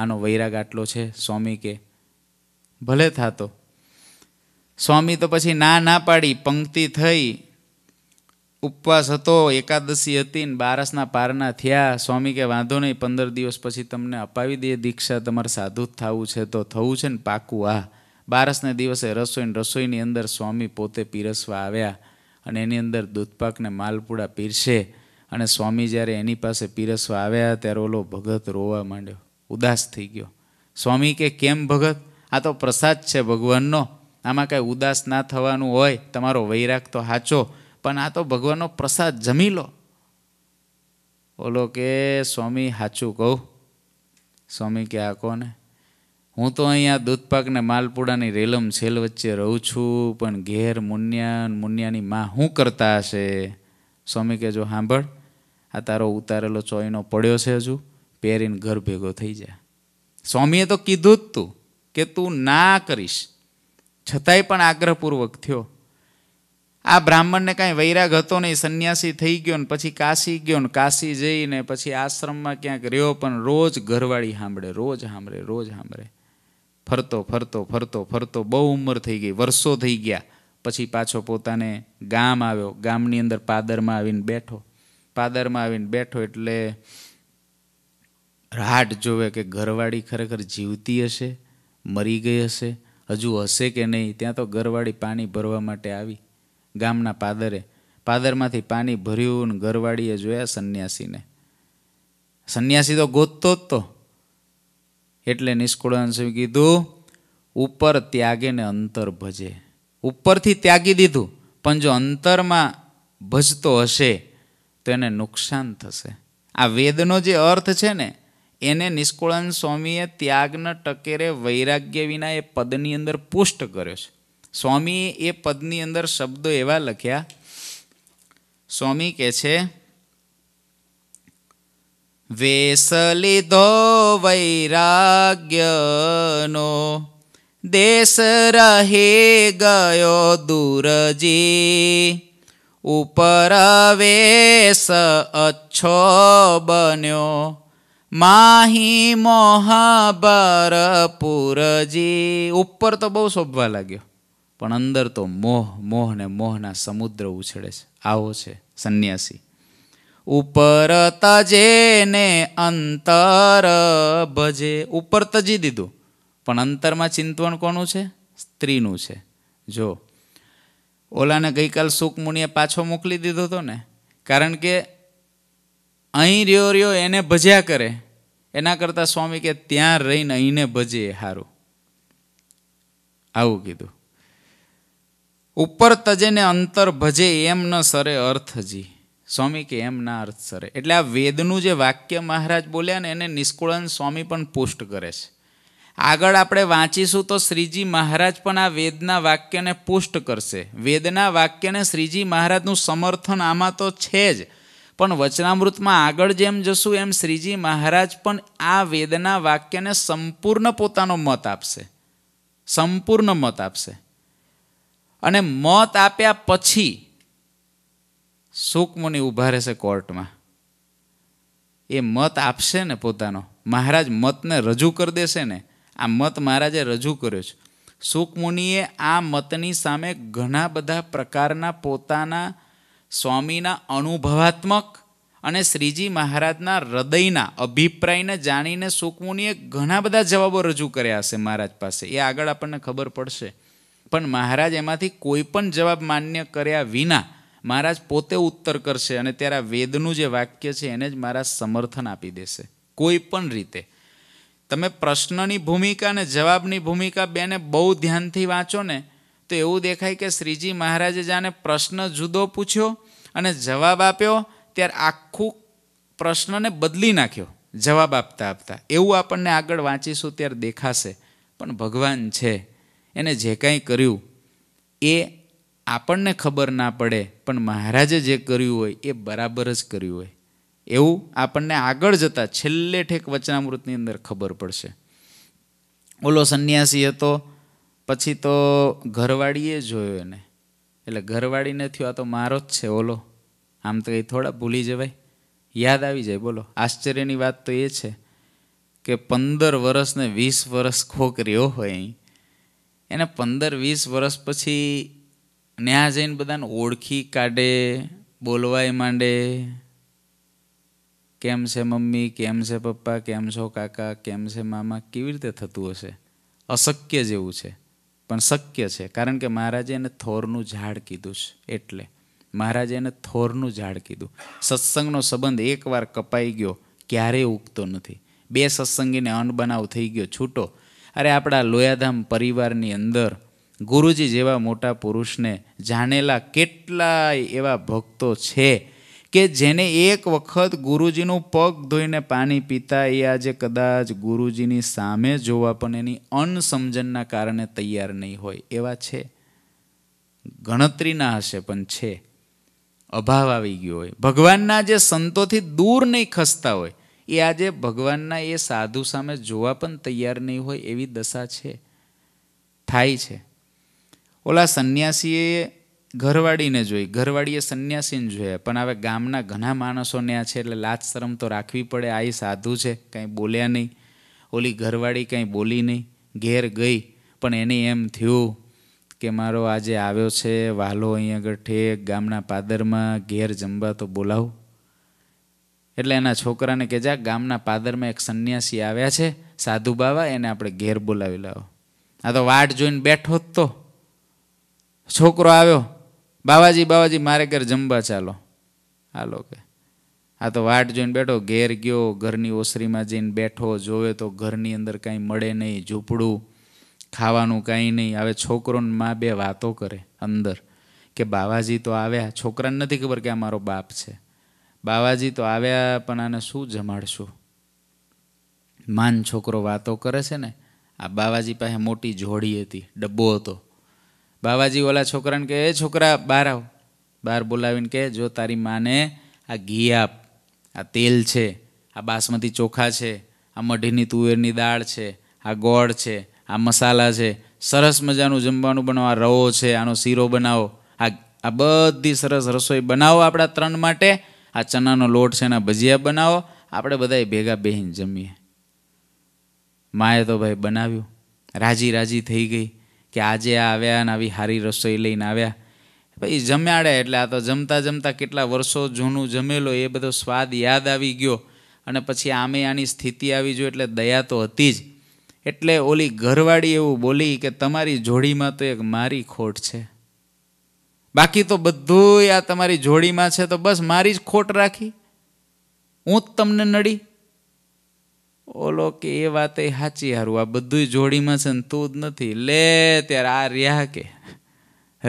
આનો વૈરાગ આટલો છે સ્વામી કે ભલે થતો સ્વામી તો પછી ના ના પાડી પંક્તિ થઈ ઉપવાસ હતો એકાદશી હતી ને બારસના પારના થયા સ્વામી કે વાંધો નહીં પંદર દિવસ પછી તમને અપાવી દઈએ દીક્ષા તમારે સાધુ જ થવું છે તો થવું છે ને પાકું આ બારસને દિવસે રસોઈ રસોઈની અંદર સ્વામી પોતે પીરસવા આવ્યા અને એની અંદર દૂધપાકને માલપુડા પીરશે અને સ્વામી જ્યારે એની પાસે પીરસવા આવ્યા ત્યારે ઓલો ભગત રોવા માંડ્યો ઉદાસ થઈ ગયો સ્વામી કે કેમ ભગત આ તો પ્રસાદ છે ભગવાનનો આમાં કાંઈ ઉદાસ ના થવાનું હોય તમારો વૈરાગ તો હાચો પણ આ તો ભગવાનનો પ્રસાદ જમી લો ઓલો કે સ્વામી સાચું કહું સ્વામી કે આ કોને હું તો અહીંયા દૂધપાકને માલપુડાની રેલમ છેલ વચ્ચે રહું છું પણ ઘેર મુન્યા મુનિયાની માં શું કરતા હશે સ્વામી કે જો સાંભળ આ તારો ઉતારેલો ચોઈનો પડ્યો છે હજુ પહેરીને ઘર ભેગો થઈ જાય સ્વામીએ તો કીધું જ તું કે તું ના કરીશ છતાંય પણ આગ્રહપૂર્વક થયો આ બ્રાહ્મણને કાંઈ વૈરાગ હતો નહીં સંન્યાસી થઈ ગયો ને પછી કાશી ગયો ને કાશી જઈને પછી આશ્રમમાં ક્યાંક રહ્યો પણ રોજ ઘરવાળી સાંભળે રોજ સાંભળે રોજ સાંભળે ફરતો ફરતો ફરતો ફરતો બહુ ઉંમર થઈ ગઈ વર્ષો થઈ ગયા પછી પાછો પોતાને ગામ આવ્યો ગામની અંદર પાદરમાં આવીને બેઠો પાદરમાં આવીને બેઠો એટલે રાટ જોવે કે ઘરવાળી ખરેખર જીવતી હશે મરી ગઈ હશે હજુ હશે કે નહીં ત્યાં તો ઘરવાળી પાણી ભરવા માટે આવી ગામના પાદરે પાદરમાંથી પાણી ભર્યું ને ઘરવાળીએ જોયા સંન્યાસીને સંન્યાસી તો ગોતતો જ તો એટલે નિષ્કુળાંશે કીધું ઉપર ત્યાગીને અંતર ભજે ઉપરથી ત્યાગી દીધું પણ જો અંતરમાં ભજતો હશે તો એને નુકસાન થશે આ વેદનો જે અર્થ છે ને એને નિષ્કુળન સ્વામીએ ત્યાગના ટકેરે વૈરાગ્ય વિના એ પદની અંદર પુષ્ટ કર્યો છે સ્વામીએ એ પદની અંદર શબ્દો એવા લખ્યા સ્વામી કહે છે વેશ લીધો વૈરાગ્યનો દેશ રહી ગયો દૂરજી ઉપર વેશ અચ્છો બન્યો માહી મોહાબર પુરજી ઉપર તો બહુ શોભવા લાગ્યો પણ અંદર તો મોહ મોહ ને મોહના સમુદ્ર ઉછળે છે આવો છે સંન્યાસી ઉપર તજે ને અંતર ભજે ઉપર તજી દીધું પણ અંતરમાં ચિંતવણ કોનું છે સ્ત્રીનું છે જો ઓલાને ગઈકાલ સુખ પાછો મોકલી દીધો હતો ને કારણ કે અહીં રહ્યો રહ્યો એને ભજ્યા કરે એના કરતાં સ્વામી કે ત્યાં રહીને અહીંને ભજે સારું આવું કીધું ઉપર તજેને અંતર ભજે એમ ન સરે અર્થજી સ્વામી કે એમ ના અર્થ સરે એટલે આ વેદનું જે વાક્ય મહારાજ બોલ્યા ને એને નિષ્કુળન સ્વામી પણ પુષ્ટ કરે છે આગળ આપણે વાંચીશું તો શ્રીજી મહારાજ પણ આ વેદના વાક્યને પુષ્ટ કરશે વેદના વાક્યને શ્રીજી મહારાજનું સમર્થન આમાં તો છે જ પણ વચનામૃતમાં આગળ જેમ જશું એમ શ્રીજી મહારાજ પણ આ વેદના વાક્યને સંપૂર્ણ પોતાનો મત આપશે સંપૂર્ણ મત આપશે અને મત આપ્યા પછી સુકમુનિ ઊભા રહેશે કોર્ટમાં એ મત આપશે ને પોતાનો મહારાજ મતને રજૂ કરી દેશે ને આ મત મહારાજે રજૂ કર્યો છે સુકમુનિએ આ મતની સામે ઘણા બધા પ્રકારના પોતાના સ્વામીના અનુભવાત્મક અને શ્રીજી મહારાજના હૃદયના અભિપ્રાયને જાણીને સુકમુનિએ ઘણા બધા જવાબો રજૂ કર્યા હશે મહારાજ પાસે એ આગળ આપણને ખબર પડશે પણ મહારાજ એમાંથી કોઈ પણ જવાબ માન્ય કર્યા વિના મહારાજ પોતે ઉત્તર કરશે અને ત્યારે આ વેદનું જે વાક્ય છે એને જ મહારાજ સમર્થન આપી દેશે કોઈ પણ રીતે તમે પ્રશ્નની ભૂમિકા અને જવાબની ભૂમિકા બેને બહુ ધ્યાનથી વાંચો ને તો એવું દેખાય કે શ્રીજી મહારાજે જાણે પ્રશ્ન જુદો પૂછ્યો અને જવાબ આપ્યો ત્યારે આખું પ્રશ્નને બદલી નાખ્યો જવાબ આપતા આપતા એવું આપણને આગળ વાંચીશું ત્યારે દેખાશે પણ ભગવાન છે એને જે કાંઈ કર્યું એ આપણને ખબર ના પડે પણ મહારાજે જે કર્યું હોય એ બરાબર જ કર્યું હોય એવું આપણને આગળ જતાં છેલ્લે ઠેક વચનામૃતની અંદર ખબર પડશે ઓલો સંન્યાસી હતો પછી તો ઘરવાળીએ જોયો એને એટલે ઘરવાળી નથી આ તો મારો જ છે ઓલો આમ તો એ થોડા ભૂલી જવાય યાદ આવી જાય બોલો આશ્ચર્યની વાત તો એ છે કે પંદર વર્ષ ને વીસ વર્ષ ખોકરીઓ હોય અહીં એને પંદર વીસ વરસ પછી ન્યા જઈને બધાને ઓળખી કાઢે બોલવાય માંડે કેમ છે મમ્મી કેમ છે પપ્પા કેમ છો કાકા કેમ છે મામા કેવી રીતે થતું હશે અશક્ય જેવું છે પણ શક્ય છે કારણ કે મહારાજે એને થોરનું ઝાડ કીધું છે એટલે મહારાજે એને થોરનું ઝાડ કીધું સત્સંગનો સંબંધ એકવાર કપાઈ ગયો ક્યારેય ઉગતો નથી બે સત્સંગીને અનબનાવ થઈ ગયો છૂટો અરે આપણા લોયાધામ પરિવારની અંદર ગુરુજી જેવા મોટા પુરુષને જાણેલા કેટલાય એવા ભક્તો છે કે જેને એક વખત ગુરુજીનું પગ ધોઈને પાણી પીતા એ આજે કદાચ ગુરુજીની સામે જોવા પણ એની અનસમજનના કારણે તૈયાર નહીં હોય એવા છે ગણતરીના હશે પણ છે અભાવ આવી ગયો હોય ભગવાનના જે સંતોથી દૂર નહીં ખસતા હોય એ આજે ભગવાનના એ સાધુ સામે જોવા પણ તૈયાર નહીં હોય એવી દશા છે થાય છે ઓલા સંન્યાસીએ ઘરવાળીને જોઈ ઘરવાળીએ સંન્યાસીને જોઈએ પણ હવે ગામના ઘણા માણસોને આ છે એટલે લાજ શરમ તો રાખવી પડે આ સાધુ છે કાંઈ બોલ્યા નહીં ઓલી ઘરવાળી કાંઈ બોલી નહીં ઘેર ગઈ પણ એને એમ થયું કે મારો આજે આવ્યો છે વાલો અહીં આગળ ઠેક ગામના પાદરમાં ઘેર જમવા તો બોલાવું એટલે એના છોકરાને કે ગામના પાદરમાં એક સંન્યાસી આવ્યા છે સાધુ બાવા એને આપણે ઘેર બોલાવી લાવો આ તો વાટ જોઈને બેઠો જ તો છોકરો આવ્યો બાવાજી બાવાજી મારે ઘેર જમવા ચાલો હાલો કે આ તો વાટ જોઈને બેઠો ઘેર ગયો ઘરની ઓસરીમાં જઈને બેઠો જોવે તો ઘરની અંદર કાંઈ મળે નહીં ઝૂંપડું ખાવાનું કાંઈ નહીં હવે છોકરોને માં બે વાતો કરે અંદર કે બાવાજી તો આવ્યા છોકરાને નથી ખબર કે આ મારો બાપ છે બાવાજી તો આવ્યા પણ આને શું જમાડશું માન છોકરો વાતો કરે છે ને આ બાવાજી પાસે મોટી જોડી હતી ડબ્બો હતો બાવાજી ઓલા છોકરાને કહે એ છોકરા બહાર આવ બહાર બોલાવીને કહે જો તારી માને આ ઘી આપ આ તેલ છે આ બાસમતી ચોખા છે આ મઢીની તુવેરની દાળ છે આ ગોળ છે આ મસાલા છે સરસ મજાનું જમવાનું બનાવો આ રવો છે આનો શીરો બનાવો આ આ બધી સરસ રસોઈ બનાવો આપણા ત્રણ માટે આ ચણાનો લોટ છે એના ભજીયા બનાવો આપણે બધાએ ભેગા બેહીને જમીએ માએ તો ભાઈ બનાવ્યું રાજી રાજી થઈ ગઈ કે આજે આવ્યા અને આવી સારી રસોઈ લઈને આવ્યા પછી જમ્યાડે એટલે આ તો જમતા જમતા કેટલા વર્ષો જૂનું જમેલો એ બધો સ્વાદ યાદ આવી ગયો અને પછી આમે આની સ્થિતિ આવી જોઈએ એટલે દયા તો હતી જ એટલે ઓલી ઘરવાળી એવું બોલી કે તમારી જોડીમાં તો એક મારી ખોટ છે બાકી તો બધું આ તમારી જોડીમાં છે તો બસ મારી જ ખોટ રાખી હું જ તમને નડી ઓલો કે એ વાત એ સાચી સારું આ બધું જોડીમાં છે ને તું જ નથી લે ત્યારે આ રહ્યા કે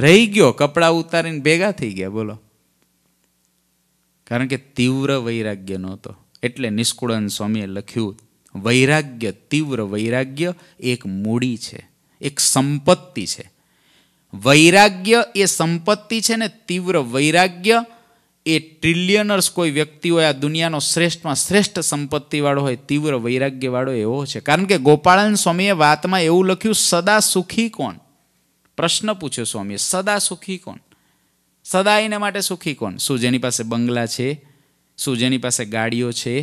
રહી ગયો કપડાં ઉતારીને ભેગા થઈ ગયા બોલો કારણ કે તીવ્ર વૈરાગ્યનો હતો એટલે નિષ્કુળન સ્વામીએ લખ્યું વૈરાગ્ય તીવ્ર વૈરાગ્ય એક મૂડી છે એક સંપત્તિ છે વૈરાગ્ય એ સંપત્તિ છે ને તીવ્ર વૈરાગ્ય એ ટ્રિલિયનર્સ કોઈ વ્યક્તિ હોય આ દુનિયાનો શ્રેષ્ઠમાં શ્રેષ્ઠ સંપત્તિવાળો હોય તીવ્ર વૈરાગ્યવાળો એવો છે કારણ કે ગોપાળન સ્વામીએ વાતમાં એવું લખ્યું સદા સુખી કોણ પ્રશ્ન પૂછ્યો સ્વામીએ સદા સુખી કોણ સદા એના માટે સુખી કોણ શું જેની પાસે બંગલા છે શું જેની પાસે ગાડીઓ છે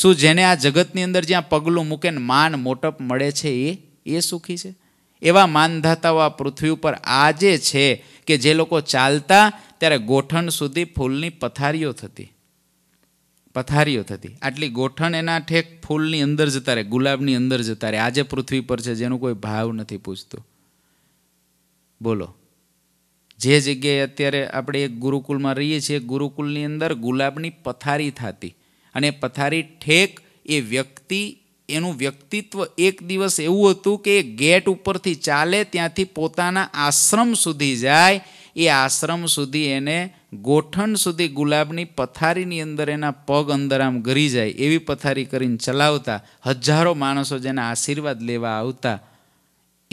શું જેને આ જગતની અંદર જ્યાં પગલું મૂકે ને માન મોટપ મળે છે એ એ સુખી છે એવા માનધાતાઓ આ પૃથ્વી ઉપર આજે છે કે જે લોકો ચાલતા ત્યારે ગોઠણ સુધી ફૂલની પથારીઓ થતી પથારીઓ થતી આટલી ગોઠણ એના ઠેક ફૂલની અંદર જતા રહે ગુલાબની અંદર જતા રહે આજે પૃથ્વી પર છે જેનો કોઈ ભાવ નથી પૂછતો બોલો જે જગ્યાએ અત્યારે આપણે એક ગુરુકુલમાં રહીએ છીએ ગુરુકુલની અંદર ગુલાબની પથારી થતી અને પથારી ઠેક એ વ્યક્તિ એનું વ્યક્તિત્વ એક દિવસ એવું હતું કે એ ગેટ ઉપરથી ચાલે ત્યાંથી પોતાના આશ્રમ સુધી જાય એ આશ્રમ સુધી એને ગોઠણ સુધી ગુલાબની પથારીની અંદર એના પગ અંદર આમ ગરી જાય એવી પથારી કરીને ચલાવતા હજારો માણસો જેના આશીર્વાદ લેવા આવતા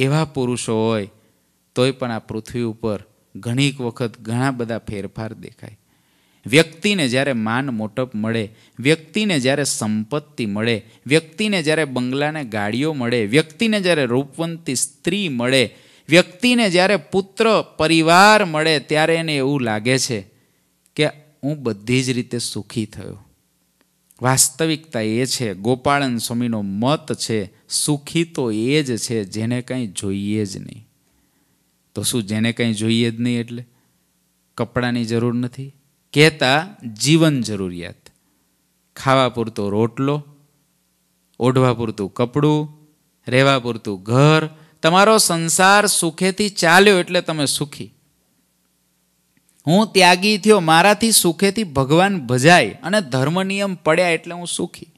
એવા પુરુષો હોય તોય પણ આ પૃથ્વી ઉપર ઘણીક વખત ઘણા બધા ફેરફાર દેખાય વ્યક્તિને જ્યારે માન મોટપ મળે વ્યક્તિને જ્યારે સંપત્તિ મળે વ્યક્તિને જ્યારે બંગલાને ગાડીઓ મળે વ્યક્તિને જ્યારે રૂપવંતી સ્ત્રી મળે વ્યક્તિને જ્યારે પુત્ર પરિવાર મળે ત્યારે એને એવું લાગે છે કે હું બધી જ રીતે સુખી થયો વાસ્તવિકતા એ છે ગોપાળન સ્વામીનો મત છે સુખી તો એ જ છે જેને કંઈ જોઈએ જ નહીં તો શું જેને કંઈ જોઈએ જ નહીં એટલે કપડાની જરૂર નથી કહેતા જીવન જરૂરિયાત ખાવા પૂરતો રોટલો ઓઢવા પૂરતું કપડું રહેવા પૂરતું ઘર તમારો સંસાર સુખેથી ચાલ્યો એટલે તમે સુખી હું ત્યાગી થયો મારાથી સુખેથી ભગવાન ભજાય અને ધર્મ નિયમ પડ્યા એટલે હું સુખી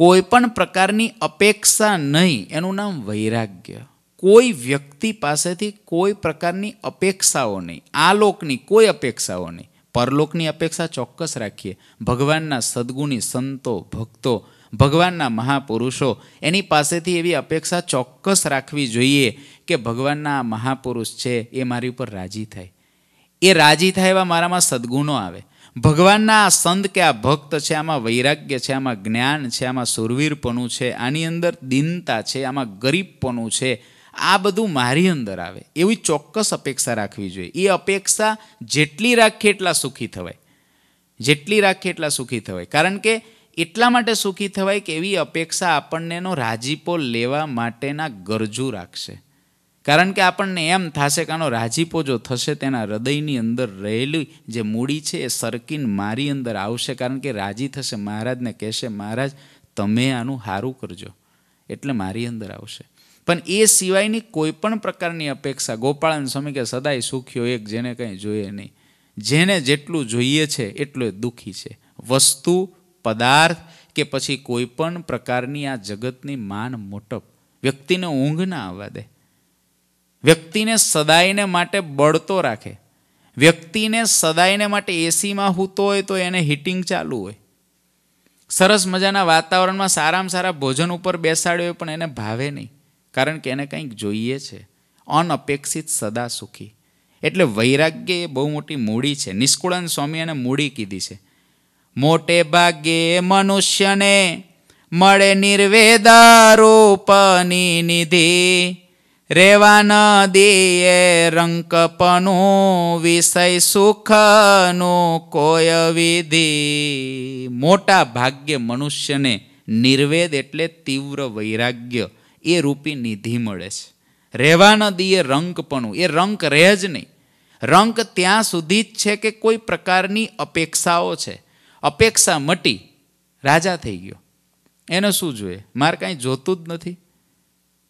કોઈ પણ પ્રકારની અપેક્ષા નહીં એનું નામ વૈરાગ્ય કોઈ વ્યક્તિ પાસેથી કોઈ પ્રકારની અપેક્ષાઓ નહીં આ લોકની કોઈ અપેક્ષાઓ નહીં પરલોકની અપેક્ષા ચોક્કસ રાખીએ ભગવાનના સદગુણી સંતો ભક્તો ભગવાનના મહાપુરુષો એની પાસેથી એવી અપેક્ષા ચોક્કસ રાખવી જોઈએ કે ભગવાનના આ મહાપુરુષ છે એ મારી ઉપર રાજી થાય એ રાજી થાય એવા મારામાં સદગુણો આવે ભગવાનના આ સંત કે આ ભક્ત છે આમાં વૈરાગ્ય છે આમાં જ્ઞાન છે આમાં સુરવીરપણું છે આની અંદર દિનતા છે આમાં ગરીબપણું છે આ બધું મારી અંદર આવે એવી ચોક્કસ અપેક્ષા રાખવી જોઈએ એ અપેક્ષા જેટલી રાખીએ એટલા સુખી થવાય જેટલી રાખીએ એટલા સુખી થવાય કારણ કે એટલા માટે સુખી થવાય કે એવી અપેક્ષા આપણને એનો રાજીપો લેવા માટેના ગરજુ રાખશે કારણ કે આપણને એમ થશે કે આનો રાજીપો જો થશે તેના હૃદયની અંદર રહેલી જે મૂડી છે એ સરકીન મારી અંદર આવશે કારણ કે રાજી થશે મહારાજને કહેશે મહારાજ તમે આનું સારું કરજો એટલે મારી અંદર આવશે પણ એ સિવાયની કોઈ પણ પ્રકારની અપેક્ષા ગોપાળન સ્વામી કે સદાય સુખ્યો એક જેને કંઈ જોઈએ નહીં જેને જેટલું જોઈએ છે એટલું દુઃખી છે વસ્તુ પદાર્થ કે પછી કોઈ પણ પ્રકારની આ જગતની માન મોટપ વ્યક્તિને ઊંઘ ના આવવા દે વ્યક્તિને સદાયને માટે બળતો રાખે વ્યક્તિને સદાયને માટે એસીમાં હૂતો હોય તો એને હીટિંગ ચાલુ હોય સરસ મજાના વાતાવરણમાં સારામાં સારા ભોજન ઉપર બેસાડ્યો હોય પણ એને ભાવે નહીં કારણ કે એને કંઈક જોઈએ છે અનઅપેક્ષિત સદા સુખી એટલે વૈરાગ્ય એ બહુ મોટી મૂડી છે નિષ્કુળન સ્વામી એને મૂડી કીધી છે મોટે ભાગે મનુષ્યને મળે નિર્વેદારૂપની નિધિ રેવા ન દિયે રંકપનું વિષય સુખનું કોય વિધિ મોટા ભાગ્ય મનુષ્યને નિર્વેદ એટલે તીવ્ર વૈરાગ્ય એ રૂપી નિધિ મળે છે રહેવા ન રંક રંકપણું એ રંક રહે જ નહીં રંક ત્યાં સુધી જ છે કે કોઈ પ્રકારની અપેક્ષાઓ છે અપેક્ષા મટી રાજા થઈ ગયો એને શું જોઈએ મારે કાંઈ જોતું જ નથી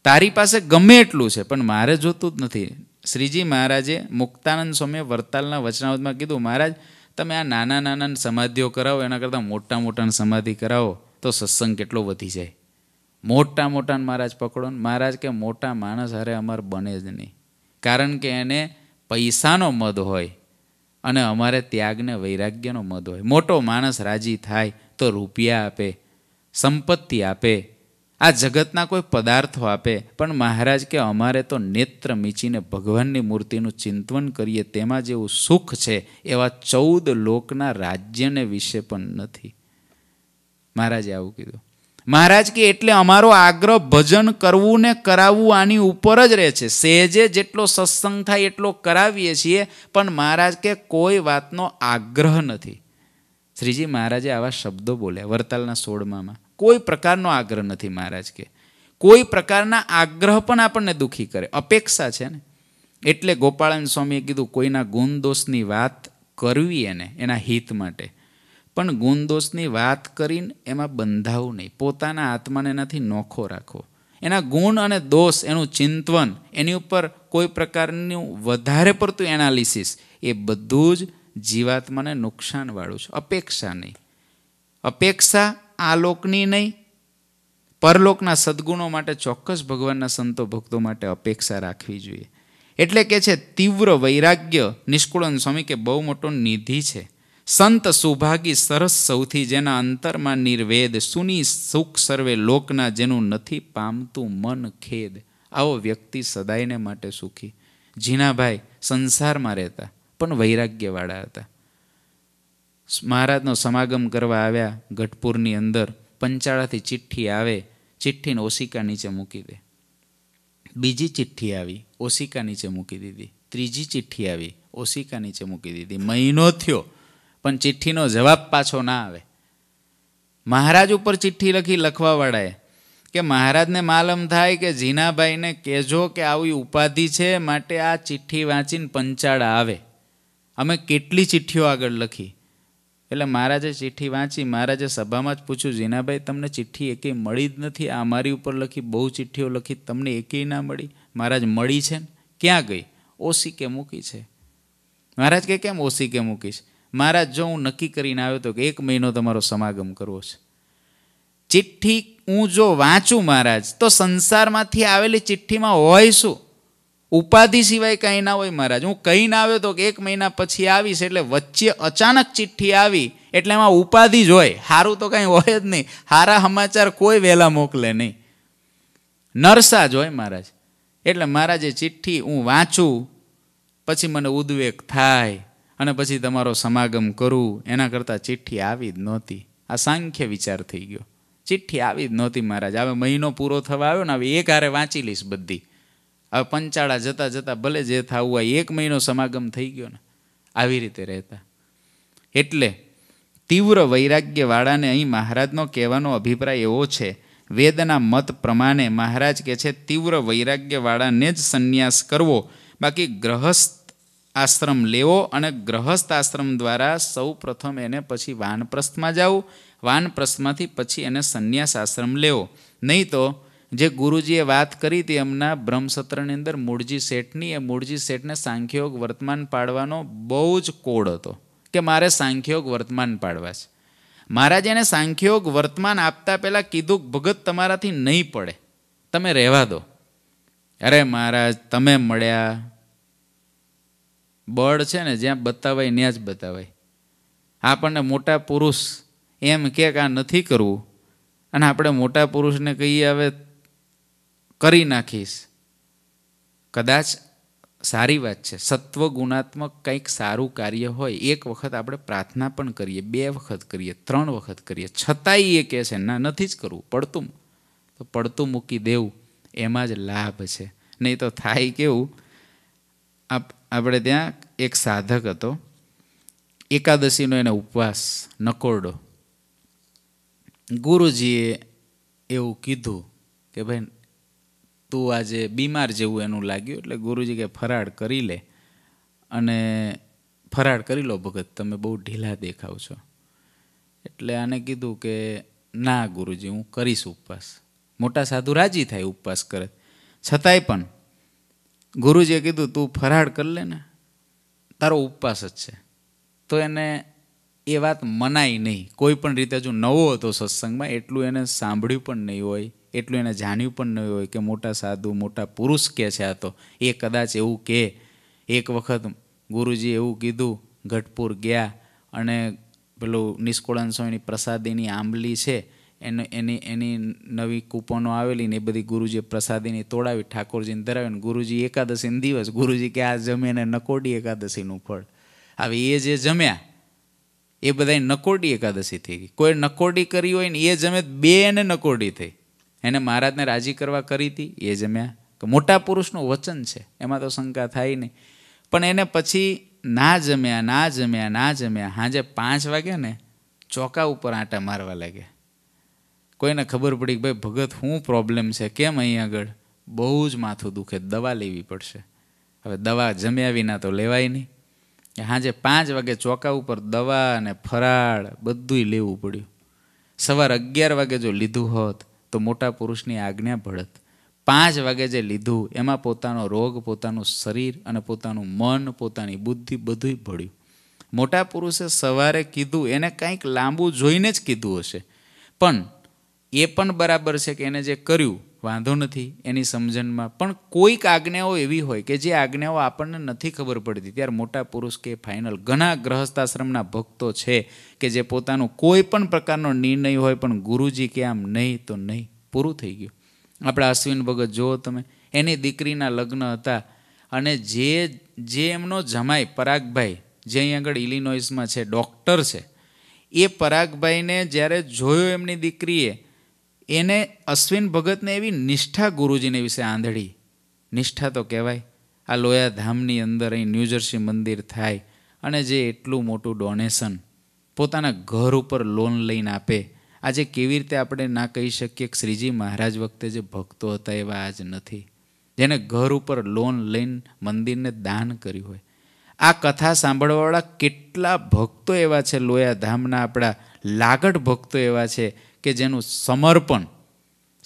તારી પાસે ગમે એટલું છે પણ મારે જોતું જ નથી શ્રીજી મહારાજે મુક્તાનંદ સ્વામીએ વરતાલના વચનાવતમાં કીધું મહારાજ તમે આ નાના નાના સમાધિઓ કરાવો એના કરતાં મોટા મોટા સમાધિ કરાવો તો સત્સંગ કેટલો વધી જાય મોટા મોટાને મહારાજ પકડો ને મહારાજ કે મોટા માણસ હારે અમારે બને જ નહીં કારણ કે એને પૈસાનો મદ હોય અને અમારે ત્યાગને વૈરાગ્યનો મધ હોય મોટો માણસ રાજી થાય તો રૂપિયા આપે સંપત્તિ આપે આ જગતના કોઈ પદાર્થો આપે પણ મહારાજ કે અમારે તો નેત્ર મીચીને ભગવાનની મૂર્તિનું ચિંતવન કરીએ તેમાં જેવું સુખ છે એવા ચૌદ લોકના રાજ્યને વિશે પણ નથી મહારાજે આવું કીધું મહારાજ કે એટલે અમારો આગ્રહ ભજન કરવું ને કરાવવું આની ઉપર જ રહે છે સહેજે જેટલો સત્સંગ થાય એટલો કરાવીએ છીએ પણ મહારાજ કે કોઈ વાતનો આગ્રહ નથી શ્રીજી મહારાજે આવા શબ્દો બોલ્યા વરતાલના સોળમાં કોઈ પ્રકારનો આગ્રહ નથી મહારાજ કે કોઈ પ્રકારના આગ્રહ પણ આપણને દુઃખી કરે અપેક્ષા છે ને એટલે ગોપાળન સ્વામીએ કીધું કોઈના ગુણ દોષની વાત કરવી એને એના હિત માટે પણ ગુણદોષની વાત કરીને એમાં બંધાવું નહીં પોતાના આત્માને એનાથી નોખો રાખો એના ગુણ અને દોષ એનું ચિંતવન એની ઉપર કોઈ પ્રકારનું વધારે પડતું એનાલિસિસ એ બધું જ જીવાત્માને નુકસાનવાળું છે અપેક્ષા નહીં અપેક્ષા આ લોકની નહીં પરલોકના સદગુણો માટે ચોક્કસ ભગવાનના સંતો ભક્તો માટે અપેક્ષા રાખવી જોઈએ એટલે કે છે તીવ્ર વૈરાગ્ય નિષ્કુળન સ્વામી કે બહુ મોટો નિધિ છે સંત સુભાગી સરસ સૌથી જેના અંતરમાં નિર્વેદ સુની સુખ સર્વે લોકના જેનું નથી પામતું મન ખેદ આવો વ્યક્તિ સદાયને માટે સુખી જીનાભાઈ સંસારમાં રહેતા પણ વૈરાગ્યવાળા હતા મહારાજનો સમાગમ કરવા આવ્યા ગઢપુરની અંદર પંચાળાથી ચિઠ્ઠી આવે ચિઠ્ઠીને ઓશિકા નીચે મૂકી દે બીજી ચિઠ્ઠી આવી ઓશિકા નીચે મૂકી દીધી ત્રીજી ચિઠ્ઠી આવી ઓશિકા નીચે મૂકી દીધી મહિનો થયો પણ ચિઠ્ઠીનો જવાબ પાછો ના આવે મહારાજ ઉપર ચિઠ્ઠી લખી લખવાવાળાએ કે મહારાજને માલમ થાય કે જીનાભાઈને કહેજો કે આવી ઉપાધિ છે માટે આ ચિઠ્ઠી વાંચીને પંચાળા આવે અમે કેટલી ચિઠ્ઠીઓ આગળ લખી એટલે મહારાજે ચિઠ્ઠી વાંચી મહારાજે સભામાં જ પૂછ્યું જીનાભાઈ તમને ચિઠ્ઠી એકેય મળી જ નથી આ મારી ઉપર લખી બહુ ચિઠ્ઠીઓ લખી તમને એકેય ના મળી મહારાજ મળી છે ને ક્યાં ગઈ ઓસી કે મૂકી છે મહારાજ કે કેમ ઓસી કે મૂકીશ મહારાજ જો હું નક્કી કરીને આવ્યો તો કે એક મહિનો તમારો સમાગમ કરવો છે ચિઠ્ઠી હું જો વાંચું મહારાજ તો સંસારમાંથી આવેલી ચિઠ્ઠીમાં હોય શું ઉપાધિ સિવાય કંઈ ના હોય મહારાજ હું કહી ના આવ્યો તો કે એક મહિના પછી આવીશ એટલે વચ્ચે અચાનક ચિઠ્ઠી આવી એટલે એમાં ઉપાધિ જ હોય સારું તો કાંઈ હોય જ નહીં સારા સમાચાર કોઈ વહેલા મોકલે નહીં નરસા જ હોય મહારાજ એટલે મહારાજે ચિઠ્ઠી હું વાંચું પછી મને ઉદ્વેગ થાય અને પછી તમારો સમાગમ કરું એના કરતાં ચિઠ્ઠી આવી જ નહોતી આ સાંખ્ય વિચાર થઈ ગયો ચિઠ્ઠી આવી જ નહોતી મહારાજ હવે મહિનો પૂરો થવા આવ્યો ને હવે એક હારે વાંચી લઈશ બધી હવે પંચાળા જતાં જતાં ભલે જે થવું હોય એક મહિનો સમાગમ થઈ ગયો ને આવી રીતે રહેતા એટલે તીવ્ર વૈરાગ્યવાળાને અહીં મહારાજનો કહેવાનો અભિપ્રાય એવો છે વેદના મત પ્રમાણે મહારાજ કહે છે તીવ્ર વૈરાગ્યવાળાને જ સંન્યાસ કરવો બાકી ગ્રહસ્થ આશ્રમ લેવો અને ગ્રહસ્થ આશ્રમ દ્વારા સૌ પ્રથમ એને પછી વાનપ્રસ્થમાં જવું વાનપ્રસ્થમાંથી પછી એને સંન્યાસ આશ્રમ લેવો નહીં તો જે ગુરુજીએ વાત કરી હતી એમના બ્રહ્મસત્રની અંદર મૂળજી શેઠની એ મૂળજી શેઠને સાંખ્યયોગ વર્તમાન પાડવાનો બહુ જ કોડ હતો કે મારે સાંખ્યયોગ વર્તમાન પાડવા છે મહારાજ એને સાંખ્યયોગ વર્તમાન આપતા પહેલાં કીધું ભગત તમારાથી નહીં પડે તમે રહેવા દો અરે મહારાજ તમે મળ્યા બળ છે ને જ્યાં બતાવાય ત્યાં જ બતાવાય આપણને મોટા પુરુષ એમ કે આ નથી કરવું અને આપણે મોટા પુરુષને કહીએ હવે કરી નાખીશ કદાચ સારી વાત છે સત્વ ગુણાત્મક કંઈક સારું કાર્ય હોય એક વખત આપણે પ્રાર્થના પણ કરીએ બે વખત કરીએ ત્રણ વખત કરીએ છતાંય એ કહે છે ના નથી જ કરવું પડતું તો પડતું મૂકી દેવું એમાં જ લાભ છે નહીં તો થાય કેવું આપ આપણે ત્યાં એક સાધક હતો એકાદશીનો એને ઉપવાસ નકોરડો ગુરુજીએ એવું કીધું કે ભાઈ તું આજે બીમાર જેવું એનું લાગ્યું એટલે ગુરુજી કે ફરાળ કરી લે અને ફરાળ કરી લો ભગત તમે બહુ ઢીલા દેખાવ છો એટલે આને કીધું કે ના ગુરુજી હું કરીશ ઉપવાસ મોટા સાધુ રાજી થાય ઉપવાસ કરે છતાંય પણ ગુરુજીએ કીધું તું ફરાળ કર લે ને તારો ઉપવાસ જ છે તો એને એ વાત મનાય નહીં કોઈ પણ રીતે જો નવો હતો સત્સંગમાં એટલું એને સાંભળ્યું પણ નહીં હોય એટલું એને જાણ્યું પણ નહીં હોય કે મોટા સાધુ મોટા પુરુષ કે છે આ તો એ કદાચ એવું કહે એક વખત ગુરુજી એવું કીધું ગઢપુર ગયા અને પેલું નિષ્કુળાન સ્વામીની પ્રસાદીની આંબલી છે એને એની એની નવી કૂપનો આવેલી ને એ બધી ગુરુજી પ્રસાદીને તોડાવી ઠાકોરજીને ધરાવીને ગુરુજી એકાદશીને દિવસ ગુરુજી કે આ જમે ને નકોડી એકાદશીનું ફળ હવે એ જે જમ્યા એ બધા નકોડી એકાદશી થઈ ગઈ કોઈ નકોડી કરી હોય ને એ જમે બે એને નકોડી થઈ એને મહારાજને રાજી કરવા કરી હતી એ જમ્યા મોટા પુરુષનું વચન છે એમાં તો શંકા થાય નહીં પણ એને પછી ના જમ્યા ના જમ્યા ના જમ્યા હાજે પાંચ વાગ્યા ને ચોકા ઉપર આંટા મારવા લાગ્યા કોઈને ખબર પડી કે ભાઈ ભગત શું પ્રોબ્લેમ છે કેમ અહીં આગળ બહુ જ માથું દુખે દવા લેવી પડશે હવે દવા જમ્યા વિના તો લેવાય નહીં સાંજે પાંચ વાગે ચોકા ઉપર દવા અને ફરાળ બધુંય લેવું પડ્યું સવાર અગિયાર વાગે જો લીધું હોત તો મોટા પુરુષની આજ્ઞા ભળત પાંચ વાગે જે લીધું એમાં પોતાનો રોગ પોતાનું શરીર અને પોતાનું મન પોતાની બુદ્ધિ બધુંય ભળ્યું મોટા પુરુષે સવારે કીધું એને કાંઈક લાંબુ જોઈને જ કીધું હશે પણ એ પણ બરાબર છે કે એને જે કર્યું વાંધો નથી એની સમજણમાં પણ કોઈક આજ્ઞાઓ એવી હોય કે જે આજ્ઞાઓ આપણને નથી ખબર પડતી ત્યારે મોટા પુરુષ કે ફાઇનલ ઘણા ગ્રહસ્થાશ્રમના ભક્તો છે કે જે પોતાનો કોઈ પણ પ્રકારનો નિર્ણય હોય પણ ગુરુજી કે આમ નહીં તો નહીં પૂરું થઈ ગયું આપણે અશ્વિન ભગત જુઓ તમે એની દીકરીના લગ્ન હતા અને જે જે એમનો જમાઈ પરાગભાઈ જે અહીં આગળ ઇલિનોઇસમાં છે ડૉક્ટર છે એ પરાગભાઈને જ્યારે જોયો એમની દીકરીએ એને અશ્વિન ભગતને એવી નિષ્ઠા ગુરુજીને વિશે આંધળી નિષ્ઠા તો કહેવાય આ લોયા ધામની અંદર અહીં ન્યૂજર્સી મંદિર થાય અને જે એટલું મોટું ડોનેશન પોતાના ઘર ઉપર લોન લઈને આપે આજે કેવી રીતે આપણે ના કહી શકીએ કે શ્રીજી મહારાજ વખતે જે ભક્તો હતા એવા આજ નથી જેને ઘર ઉપર લોન લઈને મંદિરને દાન કર્યું હોય આ કથા સાંભળવાવાળા કેટલા ભક્તો એવા છે લોયા ધામના આપણા લાગટ ભક્તો એવા છે કે જેનું સમર્પણ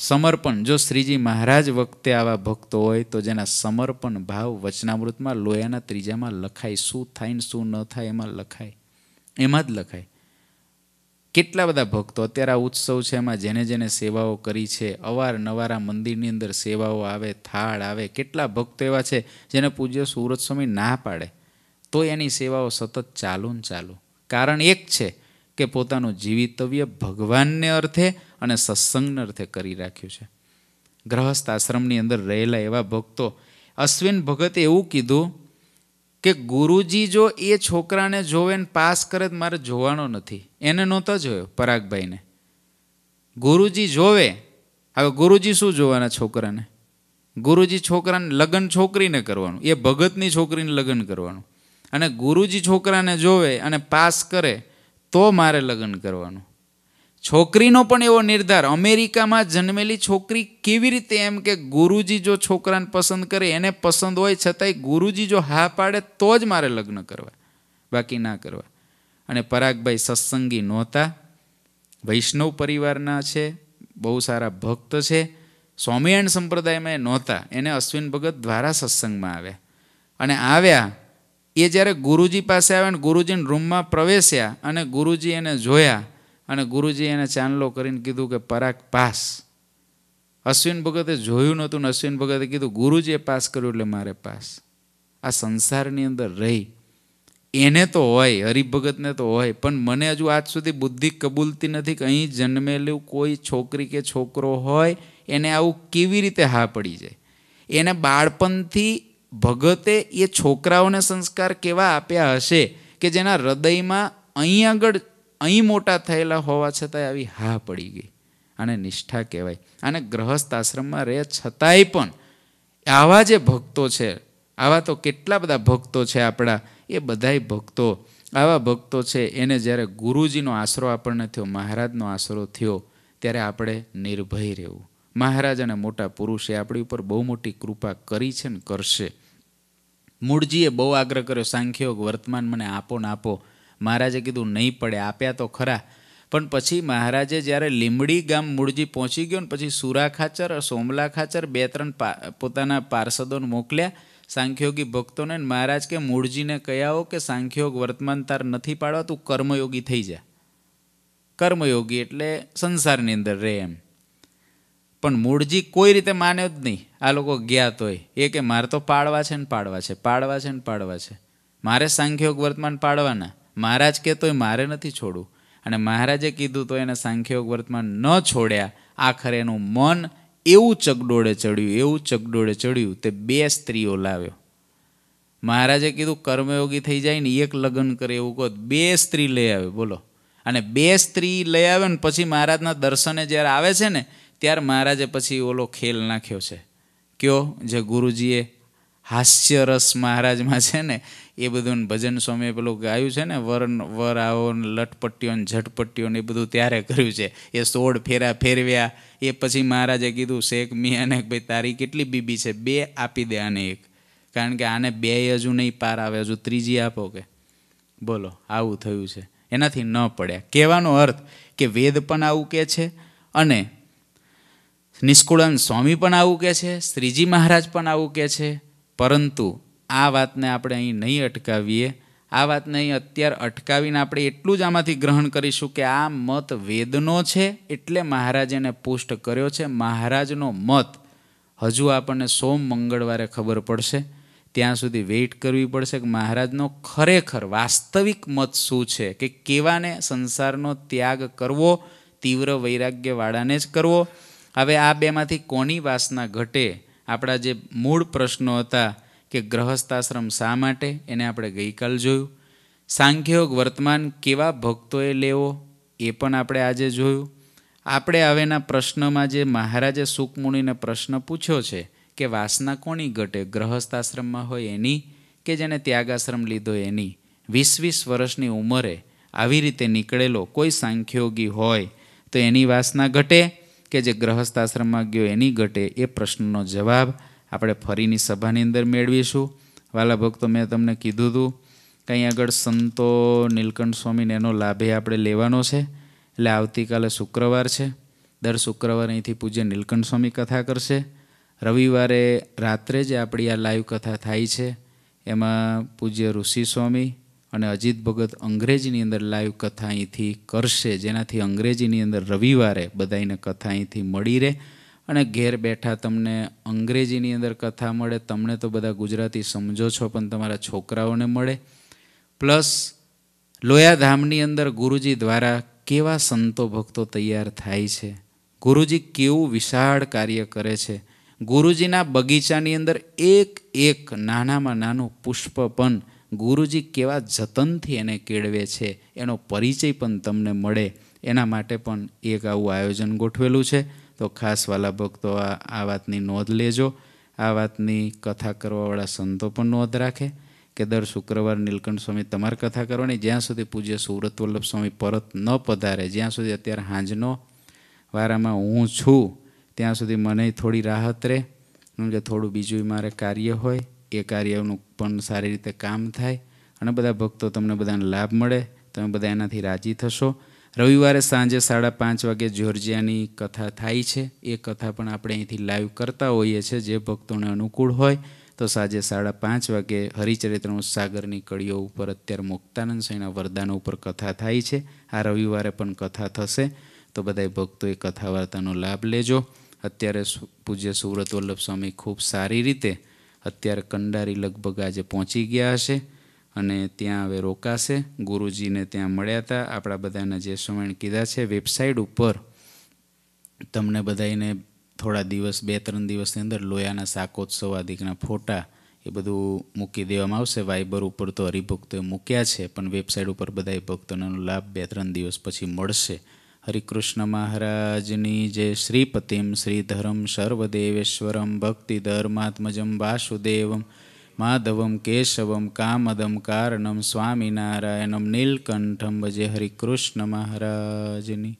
સમર્પણ જો શ્રીજી મહારાજ વખતે આવા ભક્તો હોય તો જેના સમર્પણ ભાવ વચનામૃતમાં લોયાના ત્રીજામાં લખાય શું થાય ને શું ન થાય એમાં લખાય એમાં જ લખાય કેટલા બધા ભક્તો અત્યારે આ ઉત્સવ છે એમાં જેને જેને સેવાઓ કરી છે અવાર આ મંદિરની અંદર સેવાઓ આવે થાળ આવે કેટલા ભક્તો એવા છે જેને પૂજ્ય સુરત સ્વામી ના પાડે તો એની સેવાઓ સતત ચાલુ ને ચાલુ કારણ એક છે કે પોતાનું જીવિતવ્ય ભગવાનને અર્થે અને સત્સંગને અર્થે કરી રાખ્યું છે ગ્રહસ્થ આશ્રમની અંદર રહેલા એવા ભક્તો અશ્વિન ભગતે એવું કીધું કે ગુરુજી જો એ છોકરાને જોવે ને પાસ કરે તો મારે જોવાનો નથી એને નહોતો જોયો પરાગભાઈને ગુરુજી જોવે હવે ગુરુજી શું જોવાના છોકરાને ગુરુજી છોકરાને લગ્ન છોકરીને કરવાનું એ ભગતની છોકરીને લગ્ન કરવાનું અને ગુરુજી છોકરાને જોવે અને પાસ કરે તો મારે લગ્ન કરવાનું છોકરીનો પણ એવો નિર્ધાર અમેરિકામાં જન્મેલી છોકરી કેવી રીતે એમ કે ગુરુજી જો છોકરાને પસંદ કરે એને પસંદ હોય છતાંય ગુરુજી જો હા પાડે તો જ મારે લગ્ન કરવા બાકી ના કરવા અને પરાગભાઈ સત્સંગી નહોતા વૈષ્ણવ પરિવારના છે બહુ સારા ભક્ત છે સ્વામિયાણ સંપ્રદાયમાં એ નહોતા એને અશ્વિન ભગત દ્વારા સત્સંગમાં આવ્યા અને આવ્યા એ જ્યારે ગુરુજી પાસે આવે અને ગુરુજીના રૂમમાં પ્રવેશ્યા અને ગુરુજી એને જોયા અને ગુરુજી એને ચાંદલો કરીને કીધું કે પરાગ પાસ અશ્વિન ભગતે જોયું નહોતું ને અશ્વિન ભગતે કીધું ગુરુજીએ પાસ કર્યું એટલે મારે પાસ આ સંસારની અંદર રહી એને તો હોય હરિભગતને તો હોય પણ મને હજુ આજ સુધી બુદ્ધિ કબૂલતી નથી કે અહીં જન્મેલું કોઈ છોકરી કે છોકરો હોય એને આવું કેવી રીતે હા પડી જાય એને બાળપણથી ભગતે એ છોકરાઓને સંસ્કાર કેવા આપ્યા હશે કે જેના હૃદયમાં અહીં આગળ અહીં મોટા થયેલા હોવા છતાંય આવી હા પડી ગઈ અને નિષ્ઠા કહેવાય અને ગ્રહસ્થ આશ્રમમાં રહે છતાંય પણ આવા જે ભક્તો છે આવા તો કેટલા બધા ભક્તો છે આપણા એ બધાય ભક્તો આવા ભક્તો છે એને જ્યારે ગુરુજીનો આશરો આપણને થયો મહારાજનો આશરો થયો ત્યારે આપણે નિર્ભય રહેવું મહારાજ અને મોટા પુરુષે આપણી ઉપર બહુ મોટી કૃપા કરી છે ને કરશે મૂળજીએ બહુ આગ્રહ કર્યો સાંખ્યોગ વર્તમાન મને આપો ને આપો મહારાજે કીધું નહીં પડે આપ્યા તો ખરા પણ પછી મહારાજે જ્યારે લીમડી ગામ મૂળજી પહોંચી ગયો ને પછી સુરા ખાચર સોમલા ખાચર બે ત્રણ પોતાના પાર્ષદોને મોકલ્યા સાંખ્યોગી ભક્તોને મહારાજ કે મૂળજીને કહ્યાઓ કે સાંખ્યોગ વર્તમાન તાર નથી પાડવા તું કર્મયોગી થઈ જા કર્મયોગી એટલે સંસારની અંદર રહે એમ પણ મૂળજી કોઈ રીતે માને જ નહીં આ લોકો ગયા તોય એ કે મારે તો પાડવા છે ને પાડવા છે પાડવા છે ને પાડવા છે મારે સાંખ્યોગ વર્તમાન પાડવાના મહારાજ કે તોય મારે નથી છોડવું અને મહારાજે કીધું તો એને સાંખ્યોગ વર્તમાન ન છોડ્યા આખરે એનું મન એવું ચગડોળે ચડ્યું એવું ચગડોળે ચડ્યું તે બે સ્ત્રીઓ લાવ્યો મહારાજે કીધું કર્મયોગી થઈ જાય ને એક લગ્ન કરે એવું કહો બે સ્ત્રી લઈ આવે બોલો અને બે સ્ત્રી લઈ આવે ને પછી મહારાજના દર્શને જ્યારે આવે છે ને ત્યારે મહારાજે પછી ઓલો ખેલ નાખ્યો છે કયો જે ગુરુજીએ હાસ્યરસ મહારાજમાં છે ને એ બધું ભજન સ્વામીએ પેલું ગાયું છે ને વર વર આવો લટપટ્ટીઓ ને ઝટપટ્ટીઓ ને એ બધું ત્યારે કર્યું છે એ સોળ ફેરા ફેરવ્યા એ પછી મહારાજે કીધું શેખ મિયાને ભાઈ તારી કેટલી બીબી છે બે આપી દે આને એક કારણ કે આને બે હજુ નહીં પાર આવે હજુ ત્રીજી આપો કે બોલો આવું થયું છે એનાથી ન પડ્યા કહેવાનો અર્થ કે વેદ પણ આવું કહે છે અને નિષ્કુળાન સ્વામી પણ આવું કહે છે શ્રીજી મહારાજ પણ આવું કહે છે પરંતુ આ વાતને આપણે અહીં નહીં અટકાવીએ આ વાતને અહીં અત્યારે અટકાવીને આપણે એટલું જ આમાંથી ગ્રહણ કરીશું કે આ મત વેદનો છે એટલે મહારાજે એને પુષ્ટ કર્યો છે મહારાજનો મત હજુ આપણને સોમ મંગળવારે ખબર પડશે ત્યાં સુધી વેઇટ કરવી પડશે કે મહારાજનો ખરેખર વાસ્તવિક મત શું છે કે કેવાને સંસારનો ત્યાગ કરવો તીવ્ર વૈરાગ્યવાળાને જ કરવો હવે આ બેમાંથી કોની વાસના ઘટે આપણા જે મૂળ પ્રશ્નો હતા કે ગ્રહસ્થાશ્રમ શા માટે એને આપણે ગઈકાલ જોયું સાંખ્યયોગ વર્તમાન કેવા ભક્તોએ લેવો એ પણ આપણે આજે જોયું આપણે હવેના પ્રશ્નમાં જે મહારાજે સુકમુનિને પ્રશ્ન પૂછ્યો છે કે વાસના કોની ઘટે ગ્રહસ્થાશ્રમમાં હોય એની કે જેને ત્યાગાશ્રમ લીધો એની વીસ વીસ વર્ષની ઉંમરે આવી રીતે નીકળેલો કોઈ સાંખ્યોગી હોય તો એની વાસના ઘટે કે જે ગ્રહસ્થ આશ્રમમાં ગયો એની ઘટે એ પ્રશ્નનો જવાબ આપણે ફરીની સભાની અંદર મેળવીશું વાલા ભક્તો મેં તમને કીધું હતું કંઈ આગળ સંતો નીલકંઠ સ્વામીને એનો લાભે આપણે લેવાનો છે એટલે આવતીકાલે શુક્રવાર છે દર શુક્રવાર અહીંથી પૂજ્ય નીલકંઠ સ્વામી કથા કરશે રવિવારે રાત્રે જે આપણી આ લાઈવ કથા થાય છે એમાં પૂજ્ય ઋષિ સ્વામી અને અજીત ભગત અંગ્રેજીની અંદર લાઈવ કથા અહીંથી કરશે જેનાથી અંગ્રેજીની અંદર રવિવારે બધાને કથા અહીંથી મળી રહે અને ઘેર બેઠા તમને અંગ્રેજીની અંદર કથા મળે તમને તો બધા ગુજરાતી સમજો છો પણ તમારા છોકરાઓને મળે પ્લસ લોયાધામની અંદર ગુરુજી દ્વારા કેવા સંતો ભક્તો તૈયાર થાય છે ગુરુજી કેવું વિશાળ કાર્ય કરે છે ગુરુજીના બગીચાની અંદર એક એક નાનામાં નાનું પુષ્પ પણ ગુરુજી કેવા જતનથી એને કેળવે છે એનો પરિચય પણ તમને મળે એના માટે પણ એક આવું આયોજન ગોઠવેલું છે તો ખાસવાલા ભક્તો આ વાતની નોંધ લેજો આ વાતની કથા કરવાવાળા સંતો પણ નોંધ રાખે કે દર શુક્રવાર નીલકંઠ સ્વામી તમારે કથા કરવાની જ્યાં સુધી પૂજ્ય સુરત વલ્લભ સ્વામી પરત ન પધારે જ્યાં સુધી અત્યારે હાંજનો વારામાં હું છું ત્યાં સુધી મને થોડી રાહત રહે કે થોડું બીજું મારે કાર્ય હોય એ કાર્યનું પણ સારી રીતે કામ થાય અને બધા ભક્તો તમને બધાને લાભ મળે તમે બધા એનાથી રાજી થશો રવિવારે સાંજે સાડા પાંચ વાગે જ્યોર્જિયાની કથા થાય છે એ કથા પણ આપણે અહીંથી લાઈવ કરતા હોઈએ છીએ જે ભક્તોને અનુકૂળ હોય તો સાંજે સાડા પાંચ વાગે હરિચરિત્રનું સાગરની કડીઓ ઉપર અત્યારે મુક્તાનંદ સ્વામીના વરદાન ઉપર કથા થાય છે આ રવિવારે પણ કથા થશે તો બધાય એ કથા વાર્તાનો લાભ લેજો અત્યારે પૂજ્ય સુવ્રત વલ્લભ સ્વામી ખૂબ સારી રીતે અત્યારે કંડારી લગભગ આજે પહોંચી ગયા હશે અને ત્યાં હવે રોકાશે ગુરુજીને ત્યાં મળ્યા હતા આપણા બધાના જે સમય કીધા છે વેબસાઇટ ઉપર તમને બધાને થોડા દિવસ બે ત્રણ દિવસની અંદર લોયાના શાકોત્સવ આદિકના ફોટા એ બધું મૂકી દેવામાં આવશે વાઇબર ઉપર તો હરિભક્તોએ મૂક્યા છે પણ વેબસાઇટ ઉપર બધા ભક્તોનો લાભ બે ત્રણ દિવસ પછી મળશે હરિકૃષ્ણ મહારાજની જે શ્રીપતિમ શ્રીધરમ સર્વદેવેશ્વરમ ભક્તિ ધર્માત્મજમ વાસુદેવમ માધવમ કેશવમ કામદમ કારણમ સ્વામિનારાયણમ નીલકંઠમ વજે હરિકૃષ્ણ મહારાજની